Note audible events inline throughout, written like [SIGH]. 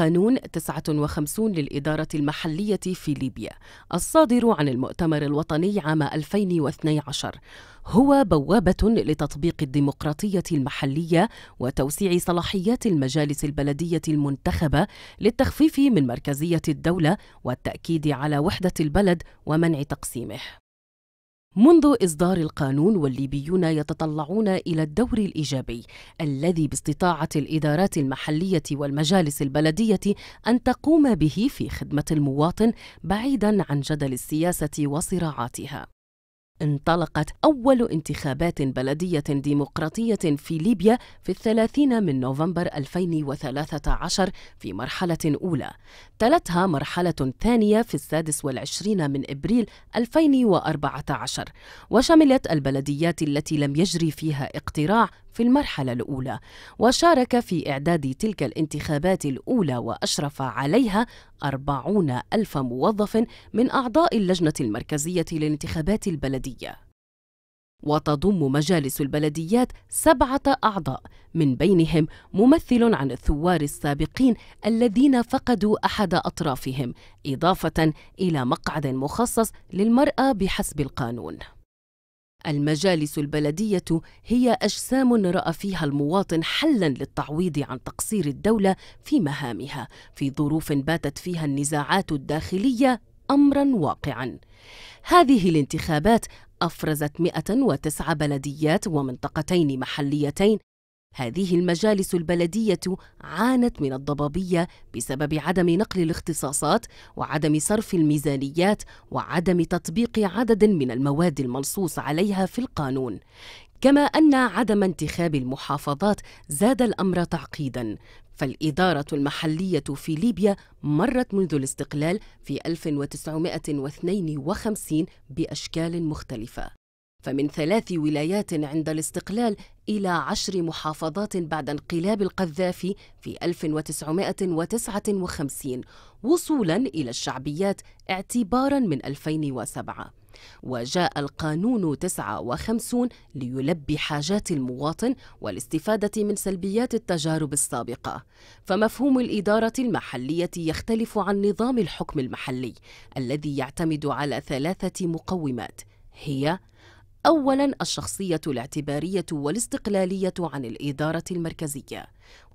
قانون 59 للإدارة المحلية في ليبيا الصادر عن المؤتمر الوطني عام 2012 هو بوابة لتطبيق الديمقراطية المحلية وتوسيع صلاحيات المجالس البلدية المنتخبة للتخفيف من مركزية الدولة والتأكيد على وحدة البلد ومنع تقسيمه منذ إصدار القانون والليبيون يتطلعون إلى الدور الإيجابي الذي باستطاعة الإدارات المحلية والمجالس البلدية أن تقوم به في خدمة المواطن بعيداً عن جدل السياسة وصراعاتها. انطلقت أول انتخابات بلدية ديمقراطية في ليبيا في الثلاثين من نوفمبر 2013 في مرحلة أولى تلتها مرحلة ثانية في السادس والعشرين من إبريل 2014 وشملت البلديات التي لم يجري فيها اقتراع في المرحلة الأولى وشارك في إعداد تلك الانتخابات الأولى وأشرف عليها أربعون ألف موظف من أعضاء اللجنة المركزية للانتخابات البلدية وتضم مجالس البلديات سبعة أعضاء من بينهم ممثل عن الثوار السابقين الذين فقدوا أحد أطرافهم إضافة إلى مقعد مخصص للمرأة بحسب القانون المجالس البلدية هي أجسام رأى فيها المواطن حلا للتعويض عن تقصير الدولة في مهامها في ظروف باتت فيها النزاعات الداخلية امرا واقعا هذه الانتخابات أفرزت 109 بلديات ومنطقتين محليتين هذه المجالس البلدية عانت من الضبابية بسبب عدم نقل الاختصاصات وعدم صرف الميزانيات وعدم تطبيق عدد من المواد المنصوص عليها في القانون، كما أن عدم انتخاب المحافظات زاد الأمر تعقيداً فالإدارة المحلية في ليبيا مرت منذ الاستقلال في 1952 بأشكال مختلفة فمن ثلاث ولايات عند الاستقلال إلى عشر محافظات بعد انقلاب القذافي في 1959 وصولاً إلى الشعبيات اعتباراً من 2007 وجاء القانون 59 ليلبي حاجات المواطن والاستفادة من سلبيات التجارب السابقة فمفهوم الإدارة المحلية يختلف عن نظام الحكم المحلي الذي يعتمد على ثلاثة مقومات هي اولا الشخصيه الاعتباريه والاستقلاليه عن الاداره المركزيه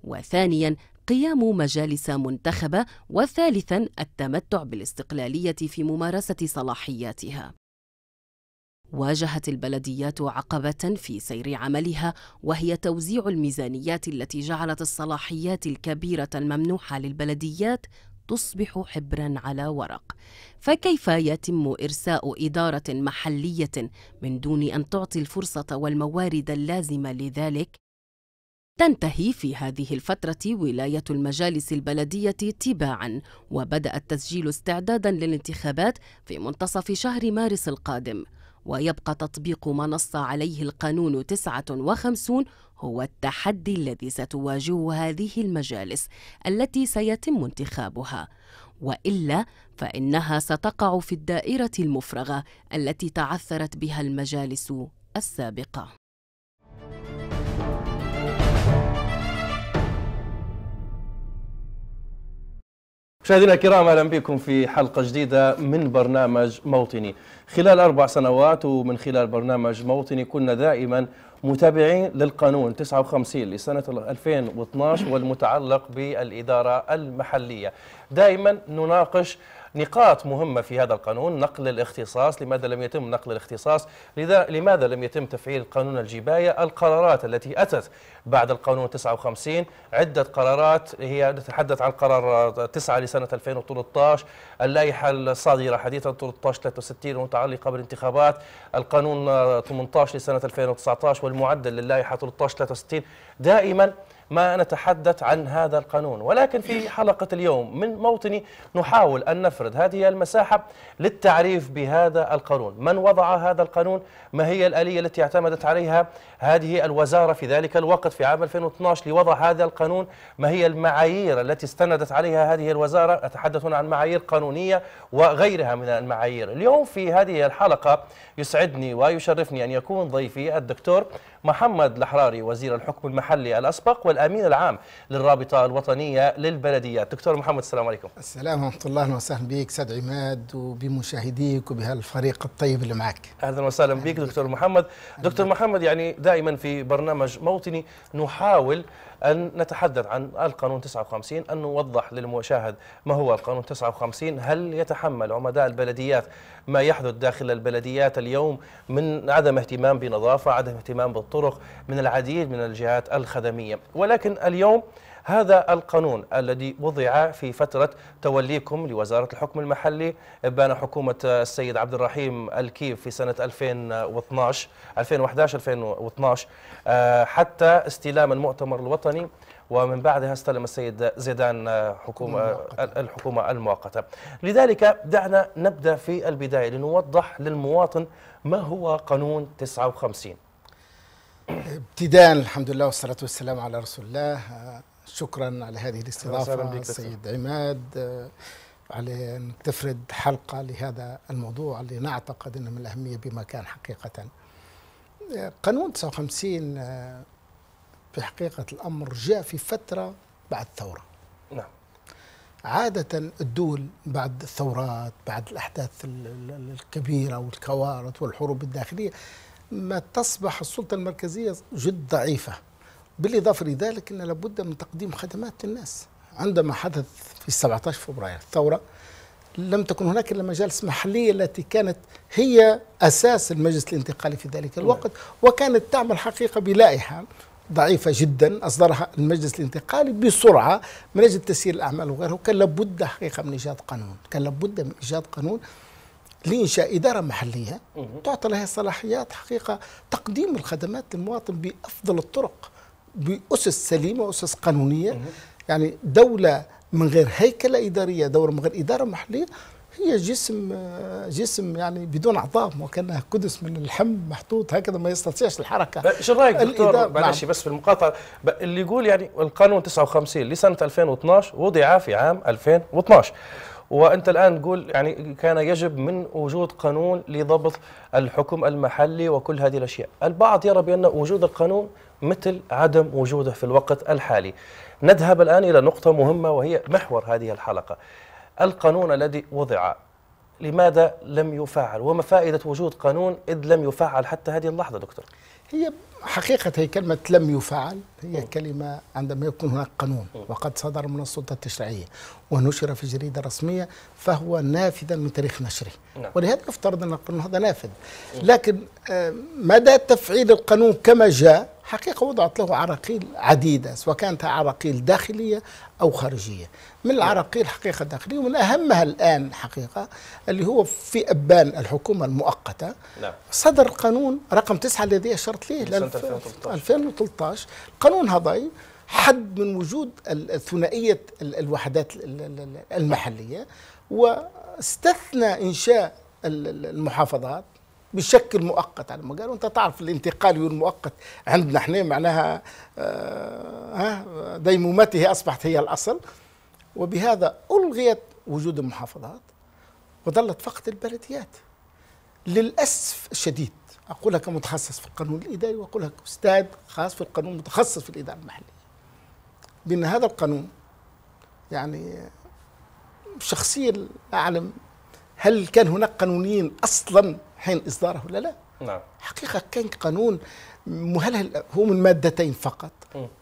وثانيا قيام مجالس منتخبه وثالثا التمتع بالاستقلاليه في ممارسه صلاحياتها واجهت البلديات عقبة في سير عملها وهي توزيع الميزانيات التي جعلت الصلاحيات الكبيرة الممنوحة للبلديات تصبح حبرا على ورق فكيف يتم ارساء اداره محليه من دون ان تعطي الفرصه والموارد اللازمه لذلك تنتهي في هذه الفترة ولاية المجالس البلدية تباعا وبدأ التسجيل استعدادا للانتخابات في منتصف شهر مارس القادم ويبقى تطبيق ما نص عليه القانون 59 هو التحدي الذي ستواجهه هذه المجالس التي سيتم انتخابها والا فانها ستقع في الدائره المفرغه التي تعثرت بها المجالس السابقه مشاهدينا الكرام اهلا بكم في حلقه جديده من برنامج موطني خلال أربع سنوات ومن خلال برنامج موطني كنا دائما متابعين للقانون 59 لسنة 2012 والمتعلق بالإدارة المحلية دائما نناقش نقاط مهمة في هذا القانون نقل الاختصاص لماذا لم يتم نقل الاختصاص لذا لماذا لم يتم تفعيل قانون الجباية القرارات التي أتت بعد القانون 59 عدة قرارات هي نتحدث عن قرار 9 لسنة 2013 اللائحة الصادرة حديثا 1363 المتعلقة بالانتخابات القانون 18 لسنة 2019 والمعدل للائحة 1363 دائما ما نتحدث عن هذا القانون ولكن في حلقة اليوم من موطني نحاول أن نفرد هذه المساحة للتعريف بهذا القانون من وضع هذا القانون ما هي الآلية التي اعتمدت عليها هذه الوزارة في ذلك الوقت في عام 2012 لوضع هذا القانون ما هي المعايير التي استندت عليها هذه الوزارة أتحدث عن معايير قانونية وغيرها من المعايير اليوم في هذه الحلقة يسعدني ويشرفني أن يكون ضيفي الدكتور محمد الحراري وزير الحكم المحلي الأسبق الامين العام للرابطه الوطنيه للبلديات دكتور محمد السلام عليكم السلام ورحمه الله وسهلا بك سعد عماد وبمشاهديك وبهالفريق الطيب اللي معك اهلا وسهلا بك دكتور محمد دكتور محمد يعني دائما في برنامج موطني نحاول أن نتحدث عن القانون 59 أن نوضح للمشاهد ما هو القانون 59 هل يتحمل عمداء البلديات ما يحدث داخل البلديات اليوم من عدم اهتمام بنظافة عدم اهتمام بالطرق من العديد من الجهات الخدمية ولكن اليوم هذا القانون الذي وضع في فترة توليكم لوزارة الحكم المحلي بان حكومة السيد عبد الرحيم الكيف في سنة 2012 2011 2012 حتى استلام المؤتمر الوطني ومن بعدها استلم السيد زيدان حكومة المؤقتة. الحكومة المؤقتة لذلك دعنا نبدأ في البداية لنوضح للمواطن ما هو قانون 59 ابتداء الحمد لله والصلاة والسلام على رسول الله شكرا على هذه الاستضافة السيد عماد آه، على أن تفرد حلقة لهذا الموضوع اللي نعتقد أنه من الأهمية بما كان حقيقة آه، قانون 59 آه، في حقيقة الأمر جاء في فترة بعد الثورة نعم عادة الدول بعد الثورات بعد الأحداث الكبيرة والكوارث والحروب الداخلية ما تصبح السلطة المركزية جد ضعيفة بالإضافة لذلك أن لابد من تقديم خدمات للناس عندما حدث في 17 فبراير الثورة لم تكن هناك إلا مجالس محلية التي كانت هي أساس المجلس الانتقالي في ذلك نعم. الوقت وكانت تعمل حقيقة بلائحة ضعيفة جدا أصدرها المجلس الانتقالي بسرعة من أجل تسيير الأعمال وغيره كان لابد حقيقة من إيجاد قانون كان لابد من إيجاد قانون لإنشاء إدارة محلية تعطى لها صلاحيات حقيقة تقديم الخدمات للمواطن بأفضل الطرق باسس سليمه واسس قانونيه يعني دوله من غير هيكله اداريه دوله من غير اداره محليه هي جسم جسم يعني بدون عظام وكانها قدس من اللحم محطوط هكذا ما يستطيعش الحركه شو رايك دكتور معلش نعم. بس في المقاطعه اللي يقول يعني القانون 59 لسنه 2012 وضع في عام 2012 وانت الان تقول يعني كان يجب من وجود قانون لضبط الحكم المحلي وكل هذه الاشياء، البعض يرى بان وجود القانون مثل عدم وجوده في الوقت الحالي نذهب الآن إلى نقطة مهمة وهي محور هذه الحلقة القانون الذي وضع لماذا لم يفعل وما فائدة وجود قانون إذ لم يفعل حتى هذه اللحظة دكتور هي حقيقة هي كلمة لم يفعل هي م. كلمة عندما يكون هناك قانون م. وقد صدر من السلطة التشريعية ونشر في جريدة رسمية فهو نافذا من تاريخ نشره نعم. ولهذا يفترض أن القانون هذا نافذ م. لكن آه، مدى تفعيل القانون كما جاء حقيقة وضعت له عراقيل عديدة سواء كانت عراقيل داخلية أو خارجية من العراقيل حقيقة داخلية ومن أهمها الآن حقيقة اللي هو في أبان الحكومة المؤقتة نعم. صدر القانون رقم تسعة الذي أشرت ليه سنة 2013. 2013 القانون هذا حد من وجود ثنائية الوحدات المحلية واستثنى إنشاء المحافظات بشكل مؤقت على يعني المجال وانت تعرف الانتقال والمؤقت عندنا احنا معناها آه، ديمومته اصبحت هي الاصل وبهذا الغيت وجود المحافظات وظلت فقط البلديات للاسف الشديد اقولها كمتخصص في القانون الاداري واقولها كاستاذ خاص في القانون متخصص في الاداره المحليه بان هذا القانون يعني شخصيا اعلم هل كان هناك قانونيين اصلا حين اصداره ولا لا نعم حقيقه كان قانون مهلهل هو من مادتين فقط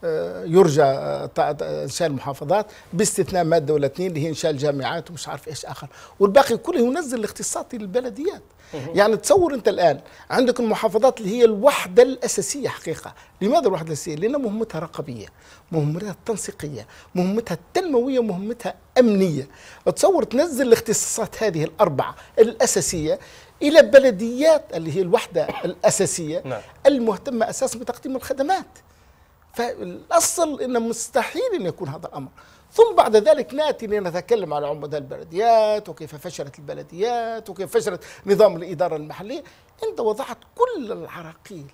آه، يرجى آه، انشاء المحافظات باستثناء ماده ولا اثنين اللي هي انشاء الجامعات ومش عارف ايش اخر والباقي كله ينزل الاختصاصي للبلديات يعني تصور انت الان عندك المحافظات اللي هي الوحده الاساسيه حقيقه لماذا الوحده الاساسيه لان مهمتها رقبيه مهمتها تنسيقيه مهمتها تنمويه مهمتها امنيه تصور تنزل الاختصاصات هذه الاربعه الاساسيه الى بلديات اللي هي الوحده الاساسيه نعم. المهتمه اساسا بتقديم الخدمات فالاصل ان مستحيل ان يكون هذا الامر ثم بعد ذلك ناتي لنتكلم على عمداء البلديات وكيف فشلت البلديات وكيف فشلت نظام الاداره المحليه انت وضعت كل العراقيل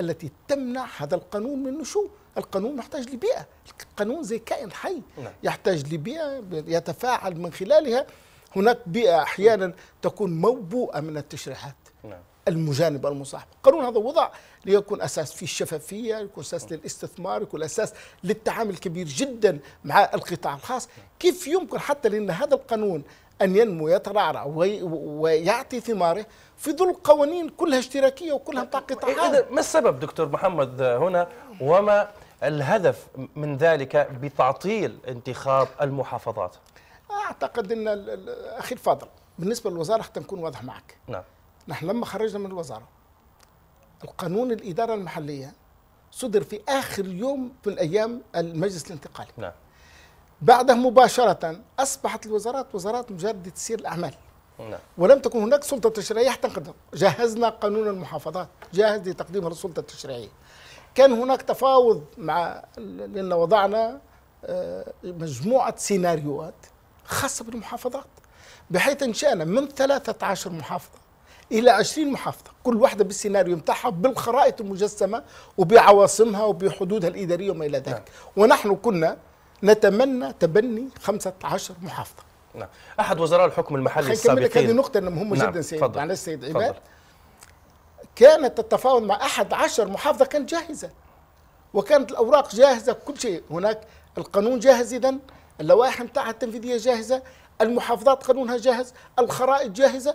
التي تمنع هذا القانون من النشوء القانون محتاج لبيئه القانون زي كائن حي نعم. يحتاج لبيئه يتفاعل من خلالها هناك بيئة أحيانا تكون موبوءة من التشريحات نعم. المجانبة المصاحبة القانون هذا وضع ليكون أساس في الشفافية يكون أساس نعم. للاستثمار يكون أساس للتعامل الكبير جدا مع القطاع الخاص كيف يمكن حتى لأن هذا القانون أن ينمو يترعرع ويعطي ثماره في ظل قوانين كلها اشتراكية وكلها بتاع قطاعات ما السبب دكتور محمد هنا وما الهدف من ذلك بتعطيل انتخاب المحافظات اعتقد ان اخي الفاضل بالنسبه للوزاره حتى نكون واضح معك نعم نحن لما خرجنا من الوزاره القانون الاداره المحليه صدر في اخر يوم من ايام المجلس الانتقالي نعم بعده مباشره اصبحت الوزارات وزارات مجرد تسير الاعمال نعم. ولم تكن هناك سلطه تشريعيه حتى نقدم جهزنا قانون المحافظات جاهز لتقديمه للسلطه التشريعيه كان هناك تفاوض مع لان وضعنا آه، مجموعه سيناريوهات خاصة بالمحافظات بحيث انشأنا من 13 محافظة إلى 20 محافظة كل واحدة بالسيناريو متاعها بالخرائط المجسمة وبعواصمها وبحدودها الإدارية وما إلى ذلك نعم. ونحن كنا نتمنى تبني 15 محافظة نعم. أحد وزراء الحكم المحلي السابقين هذه نقطة مهمة نعم. جدا سيد معلش السيد عباد فضل. كانت التفاوض مع أحد عشر محافظة كانت جاهزة وكانت الأوراق جاهزة كل شيء هناك القانون جاهز إذا اللوائح نتاعها التنفيذيه جاهزه المحافظات قانونها جاهز الخرائط جاهزه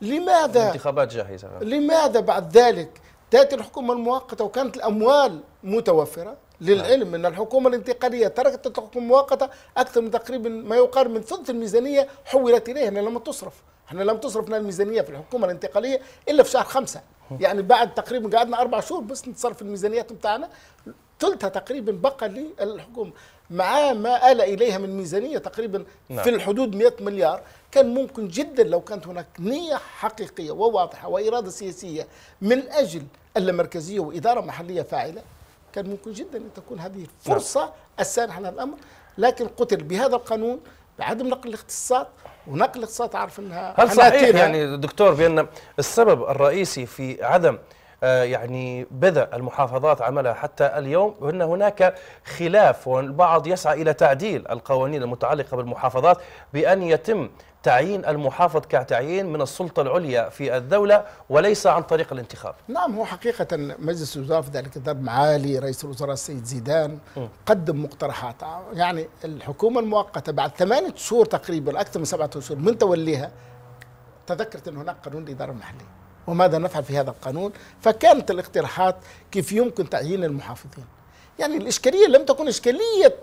لماذا الانتخابات جاهزه لماذا بعد ذلك تاتي الحكومه المؤقته وكانت الاموال متوفره للعلم نعم. ان الحكومه الانتقاليه تركت الحكومه المؤقته اكثر من تقريبا ما يقارب من ثلث الميزانيه حولت اليها لأنها لم تصرف احنا لم تصرف الميزانيه في الحكومه الانتقاليه الا في شهر خمسة يعني بعد تقريبا قعدنا اربع شهور بس نتصرف الميزانيات بتاعنا ثلثها تقريبا بقى للحكومه مع ما آل إليها من ميزانية تقريبا نعم. في الحدود 100 مليار كان ممكن جدا لو كانت هناك نية حقيقية وواضحة وإرادة سياسية من أجل اللامركزية وإدارة محلية فاعلة كان ممكن جدا أن تكون هذه الفرصة نعم. السانحة لهذا الأمر لكن قتل بهذا القانون بعدم نقل الاختصاصات ونقل الاقتصاد عارف انها هل صحيح يعني دكتور بان السبب الرئيسي في عدم آه، يعني بدا المحافظات عملها حتى اليوم وأن هناك خلاف والبعض يسعى إلى تعديل القوانين المتعلقة بالمحافظات بأن يتم تعيين المحافظ كتعيين من السلطة العليا في الدولة وليس عن طريق الانتخاب نعم هو حقيقة مجلس الوزراء في ذلك الذنب معالي رئيس الوزراء السيد زيدان م. قدم مقترحات يعني الحكومة المؤقتة بعد ثمانية شهور تقريبا أكثر من سبعة شهور من توليها تذكرت أن هناك قانون الإدارة المحلية وماذا نفعل في هذا القانون فكانت الاقتراحات كيف يمكن تعيين المحافظين يعني الإشكالية لم تكن إشكالية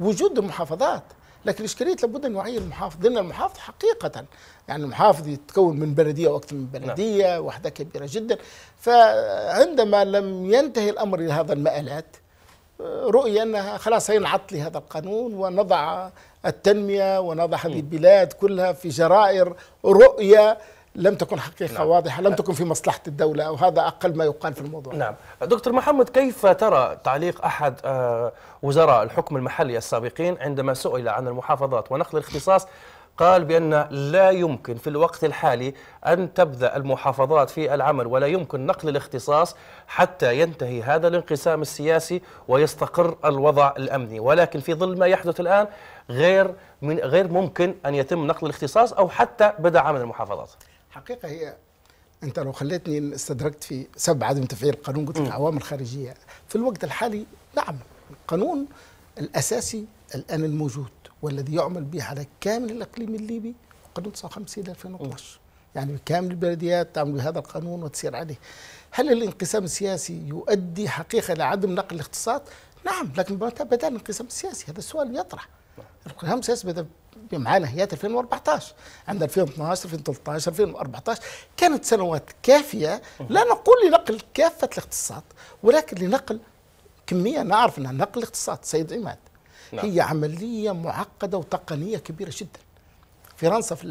وجود المحافظات لكن الإشكالية لابد أن يعين المحافظ لأن المحافظ حقيقة يعني المحافظ يتكون من بلدية وأكثر من نعم. بلدية نعم. وحدة كبيرة جدا فعندما لم ينتهي الأمر إلى هذا المآلات رؤية أنها خلاص سينعط لهذا القانون ونضع التنمية ونضع هذه البلاد كلها في جرائر رؤية لم تكن حقيقة نعم. واضحة لم تكن في مصلحة الدولة أو هذا أقل ما يقال في الموضوع نعم دكتور محمد كيف ترى تعليق أحد آه، وزراء الحكم المحلي السابقين عندما سئل عن المحافظات ونقل الاختصاص قال بأن لا يمكن في الوقت الحالي أن تبدأ المحافظات في العمل ولا يمكن نقل الاختصاص حتى ينتهي هذا الانقسام السياسي ويستقر الوضع الأمني ولكن في ظل ما يحدث الآن غير من غير ممكن أن يتم نقل الاختصاص أو حتى بدا عمل المحافظات حقيقه هي انت لو خليتني استدركت في سبب عدم تفعيل القانون قلت لك عوامل خارجيه في الوقت الحالي نعم القانون الاساسي الان الموجود والذي يعمل به على كامل الاقليم الليبي قانون 59 2012 يعني كامل البلديات تعمل بهذا القانون وتسير عليه هل الانقسام السياسي يؤدي حقيقه لعدم نقل الاقتصاد؟ نعم لكن متى بدا الانقسام السياسي؟ هذا السؤال يطرح نعم. الانقسام السياسي بدا مع نهايه 2014 عند 2012 2013 2014 كانت سنوات كافيه لا نقول لنقل كافه الاقتصاد ولكن لنقل كميه نعرف انها نقل الاقتصاد سيد عماد نعم. هي عمليه معقده وتقنيه كبيره جدا فرنسا في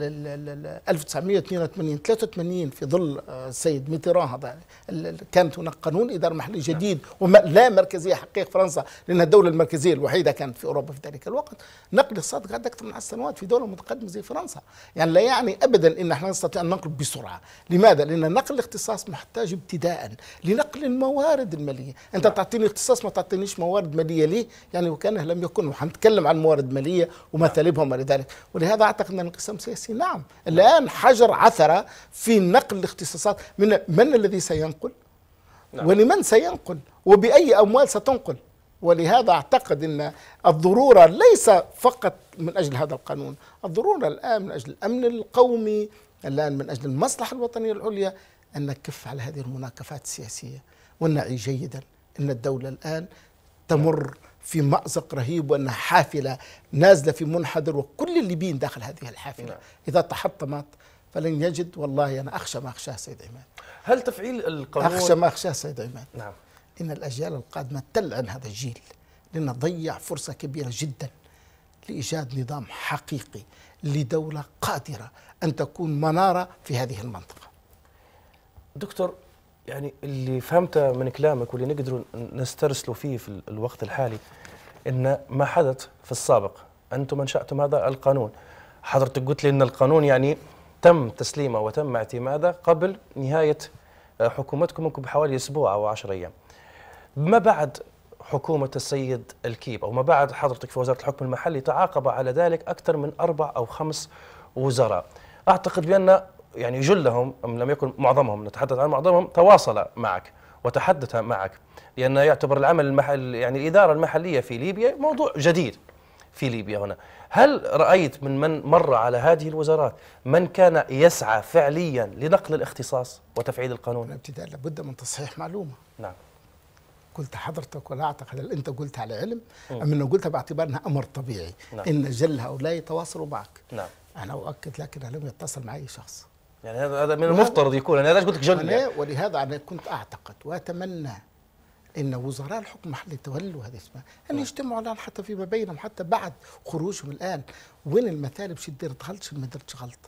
1982 83 في ظل آه، السيد ميتيران يعني هذا كانت هناك قانون اداره محلي جديد نعم. ولا مركزيه حقيقه فرنسا لانها الدوله المركزيه الوحيده كانت في اوروبا في ذلك الوقت نقل الصاد قعد اكثر من 10 سنوات في دوله متقدمه زي فرنسا يعني لا يعني ابدا ان احنا نستطيع ان ننقل بسرعه لماذا لان نقل الاختصاص محتاج ابتداء لنقل الموارد الماليه انت نعم. تعطيني اختصاص ما تعطينيش موارد ماليه ليه يعني وكانه لم يكن وحنتكلم عن موارد ماليه ومثالبهم ولذلك ولهذا اعتقد ان انقسام سياسي نعم الآن حجر عثرة في نقل الاختصاصات من من الذي سينقل نعم. ولمن سينقل وبأي أموال ستنقل ولهذا أعتقد أن الضرورة ليس فقط من أجل هذا القانون الضرورة الآن من أجل الأمن القومي الآن من أجل المصلحة الوطنية العليا أن نكف على هذه المناكفات السياسية ونعي جيدا أن الدولة الآن تمر نعم. في مأزق رهيب وأنها حافلة نازلة في منحدر وكل الليبيين داخل هذه الحافلة نعم. إذا تحطمت فلن يجد والله أنا أخشى ما أخشاه سيد عماد هل تفعيل القانون أخشى ما أخشاه سيد عماد نعم إن الأجيال القادمة تلعن هذا الجيل لأنه ضيع فرصة كبيرة جدا لإيجاد نظام حقيقي لدولة قادرة أن تكون منارة في هذه المنطقة دكتور يعني اللي فهمته من كلامك واللي نقدر نسترسله فيه في الوقت الحالي ان ما حدث في السابق انتم انشاتم هذا القانون حضرتك قلت لي ان القانون يعني تم تسليمه وتم اعتماده قبل نهايه آه، حكومتكم بحوالي اسبوع او 10 ايام ما بعد حكومة السيد الكيب أو ما بعد حضرتك في وزارة الحكم المحلي تعاقب على ذلك أكثر من أربع أو خمس وزراء أعتقد بأن يعني جلهم أم لم يكن معظمهم نتحدث عن معظمهم تواصل معك وتحدث معك لأن يعتبر العمل المحل يعني الإدارة المحلية في ليبيا موضوع جديد في ليبيا هنا هل رأيت من من مر على هذه الوزارات من كان يسعى فعليا لنقل الاختصاص وتفعيل القانون ابتداء لابد من تصحيح معلومة نعم قلت حضرتك ولا اعتقد هل انت قلت على علم ام انه قلت باعتبار انها امر طبيعي نعم. ان جل هؤلاء يتواصلوا معك نعم انا اؤكد لكن لم يتصل معي شخص يعني هذا هذا من المفترض يكون يعني انا ليش قلت لك جنه يعني. ولهذا انا كنت اعتقد واتمنى ان وزراء الحكم اللي تولوا هذه اسمها ان نعم. يجتمعوا الان حتى فيما بينهم حتى بعد خروجهم الان وين المثالب شو تدير غلط ما درتش غلط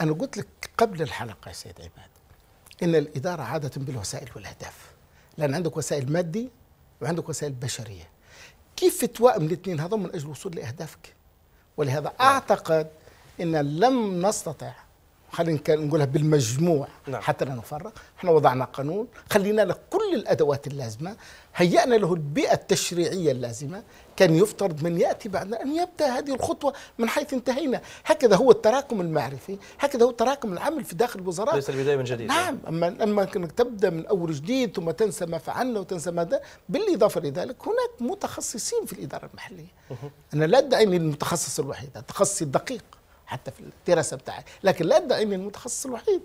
انا قلت لك قبل الحلقه يا سيد عماد ان الاداره عاده بالوسائل والاهداف لان عندك وسائل مادي وعندك وسائل بشريه كيف توائم الاثنين هذول من اجل الوصول لاهدافك ولهذا نعم. اعتقد ان لم نستطع خلينا نقولها بالمجموع نعم. حتى لا نفرق احنا وضعنا قانون خلينا له كل الادوات اللازمه هيئنا له البيئه التشريعيه اللازمه كان يفترض من ياتي بعدنا ان يبدا هذه الخطوه من حيث انتهينا هكذا هو التراكم المعرفي هكذا هو تراكم العمل في داخل الوزارات ليس البدايه من جديد نعم اما اما انك تبدا من اول جديد ثم تنسى ما فعلنا وتنسى ماذا بالاضافه لذلك هناك متخصصين في الاداره المحليه انا لا ادعي اني المتخصص الوحيد التخصص الدقيق حتى في الدراسه بتاعي لكن لا ادعي اني المتخصص الوحيد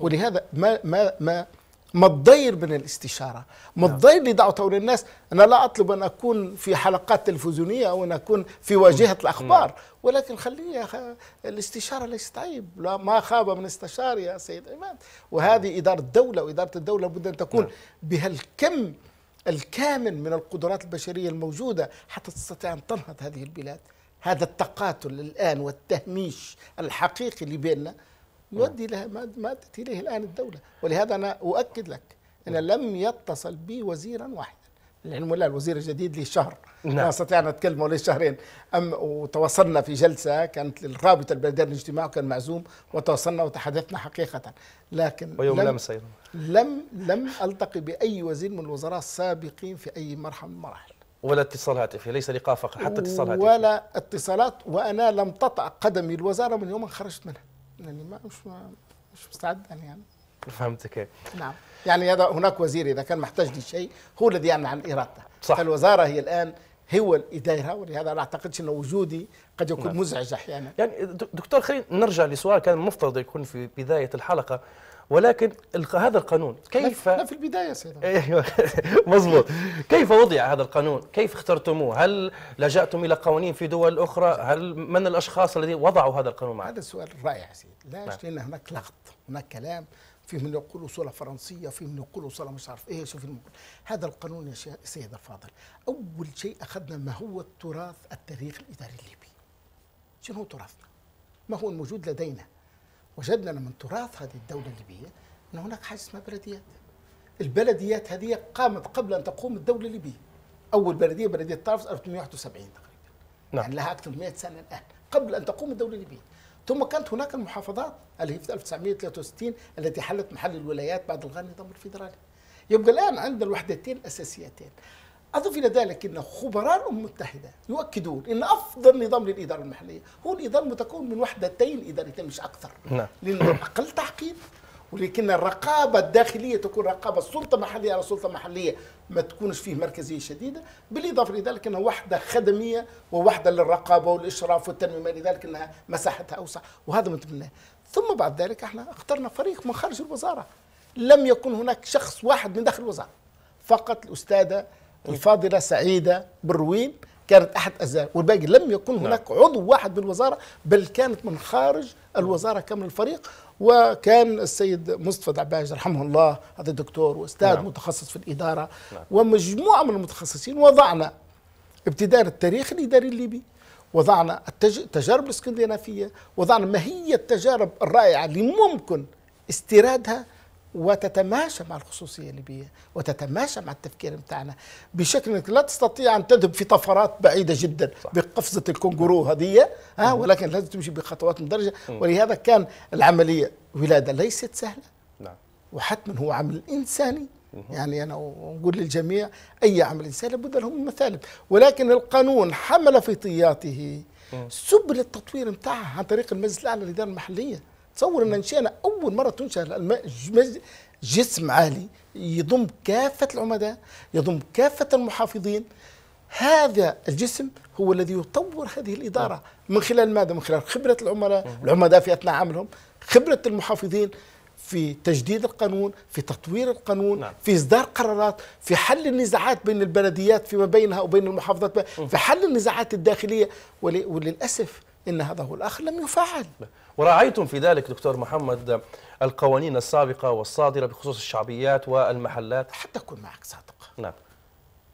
ولهذا ما ما ما ما الضير من الاستشارة ما نعم. الضير لدعوه للناس أنا لا أطلب أن أكون في حلقات تلفزيونية أو أن أكون في واجهة الأخبار ولكن خليني خ... الاستشارة ليست عيب لا ما خاب من استشار يا سيد عماد وهذه نعم. إدارة الدولة وإدارة الدولة بد أن تكون نعم. بهالكم الكامل من القدرات البشرية الموجودة حتى تستطيع أن تنهض هذه البلاد هذا التقاتل الآن والتهميش الحقيقي اللي بيننا يؤدي إلى ما أدت إليه الآن الدولة ولهذا أنا أؤكد لك أن نعم. لم يتصل بي وزيرا واحدا العلم والله الوزير الجديد لي شهر نعم. ان اتكلم ولي شهرين أم وتواصلنا في جلسة كانت للرابطة البلدان الاجتماع وكان معزوم وتواصلنا وتحدثنا حقيقة لكن ويوم لم لم لم ألتقي بأي وزير من الوزراء السابقين في أي مرحلة من المراحل ولا اتصال هاتفي ليس لقاء فقط حتى اتصال هاتفي ولا اتصالات وانا لم تطع قدمي الوزاره من يوم خرجت منها يعني ما مش مش مستعد يعني فهمتك نعم يعني هذا هناك وزير اذا كان محتاج لشيء هو الذي يعمل عن ارادته صح فالوزاره هي الان هو الاداره ولهذا لا اعتقدش ان وجودي قد يكون نعم. مزعج احيانا يعني دكتور خلينا نرجع لسؤال كان المفترض يكون في بدايه الحلقه ولكن هذا القانون كيف لا في البدايه سيدنا [LAUGHS] أيوه، مظبوط كيف وضع هذا القانون كيف اخترتموه هل لجأتم الى قوانين في دول اخرى هل من الاشخاص الذين وضعوا هذا القانون معك؟ هذا سؤال رائع سيدي ليش نعم. لان هناك لغط هناك كلام في من يقول وصولة فرنسية في من يقول وصولة مش عارف ايش شوف من هذا القانون يا سيد الفاضل أول شيء أخذنا ما هو التراث التاريخ الإداري الليبي شنو هو تراثنا ما هو الموجود لدينا وجدنا من تراث هذه الدولة الليبية أن هناك حاجة اسمها بلديات البلديات هذه قامت قبل أن تقوم الدولة الليبية أول بلدية بلدية طرفس 1871 تقريبا نعم. يعني لها أكثر من 100 سنة الآن قبل أن تقوم الدولة الليبية ثم كانت هناك المحافظات اللي هي في 1963 التي حلت محل الولايات بعد الغاء النظام الفيدرالي يبقى الآن عندنا الوحدتين الأساسيتين أضف إلى ذلك أن خبراء الأمم المتحدة يؤكدون أن أفضل نظام للإدارة المحلية هو نظام متكون من وحدتين إدارتين مش أكثر نعم لأنه أقل تعقيد ولكن الرقابة الداخلية تكون رقابة سلطة محلية على سلطة محلية ما تكونش فيه مركزية شديدة بالإضافة لذلك أنها وحدة خدمية ووحدة للرقابة والإشراف والتنمية لذلك إلى ذلك أنها مساحتها أوسع وهذا ما نتمناه ثم بعد ذلك احنا اخترنا فريق من خارج الوزارة لم يكن هناك شخص واحد من داخل الوزارة فقط الأستاذة الفاضله سعيده بروين كانت احد ازمه والباقي لم يكن نعم. هناك نعم. عضو واحد بالوزاره بل كانت من خارج الوزاره كامل الفريق وكان السيد مصطفى دعباج رحمه الله هذا دكتور واستاذ نعم. متخصص في الاداره نعم. ومجموعه من المتخصصين وضعنا ابتداء التاريخ الاداري الليبي وضعنا التجارب الاسكندنافيه وضعنا ما هي التجارب الرائعه اللي ممكن استيرادها وتتماشى مع الخصوصيه الليبيه وتتماشى مع التفكير بتاعنا بشكل انك لا تستطيع ان تذهب في طفرات بعيده جدا صح. بقفزه الكونغورو نعم. هدية ها ولكن لازم تمشي بخطوات مدرجه ولهذا كان العمليه ولاده ليست سهله نعم وحتما هو عمل انساني يعني انا أقول للجميع اي عمل انساني لابد له من مثالب ولكن القانون حمل في طياته سبل التطوير بتاعها عن طريق المجلس الاعلى للاداره المحليه تصور ان انشانا اول مره تنشا جسم عالي يضم كافه العمداء يضم كافه المحافظين هذا الجسم هو الذي يطور هذه الاداره من خلال ماذا من خلال خبره العملاء العمداء في اثناء عملهم خبره المحافظين في تجديد القانون في تطوير القانون نعم. في إصدار قرارات في حل النزاعات بين البلديات فيما بينها وبين المحافظات في حل النزاعات الداخلية وللأسف إن هذا هو الأخ لم يفعل وراعيتم في ذلك دكتور محمد القوانين السابقة والصادرة بخصوص الشعبيات والمحلات حتى أكون معك صادق نعم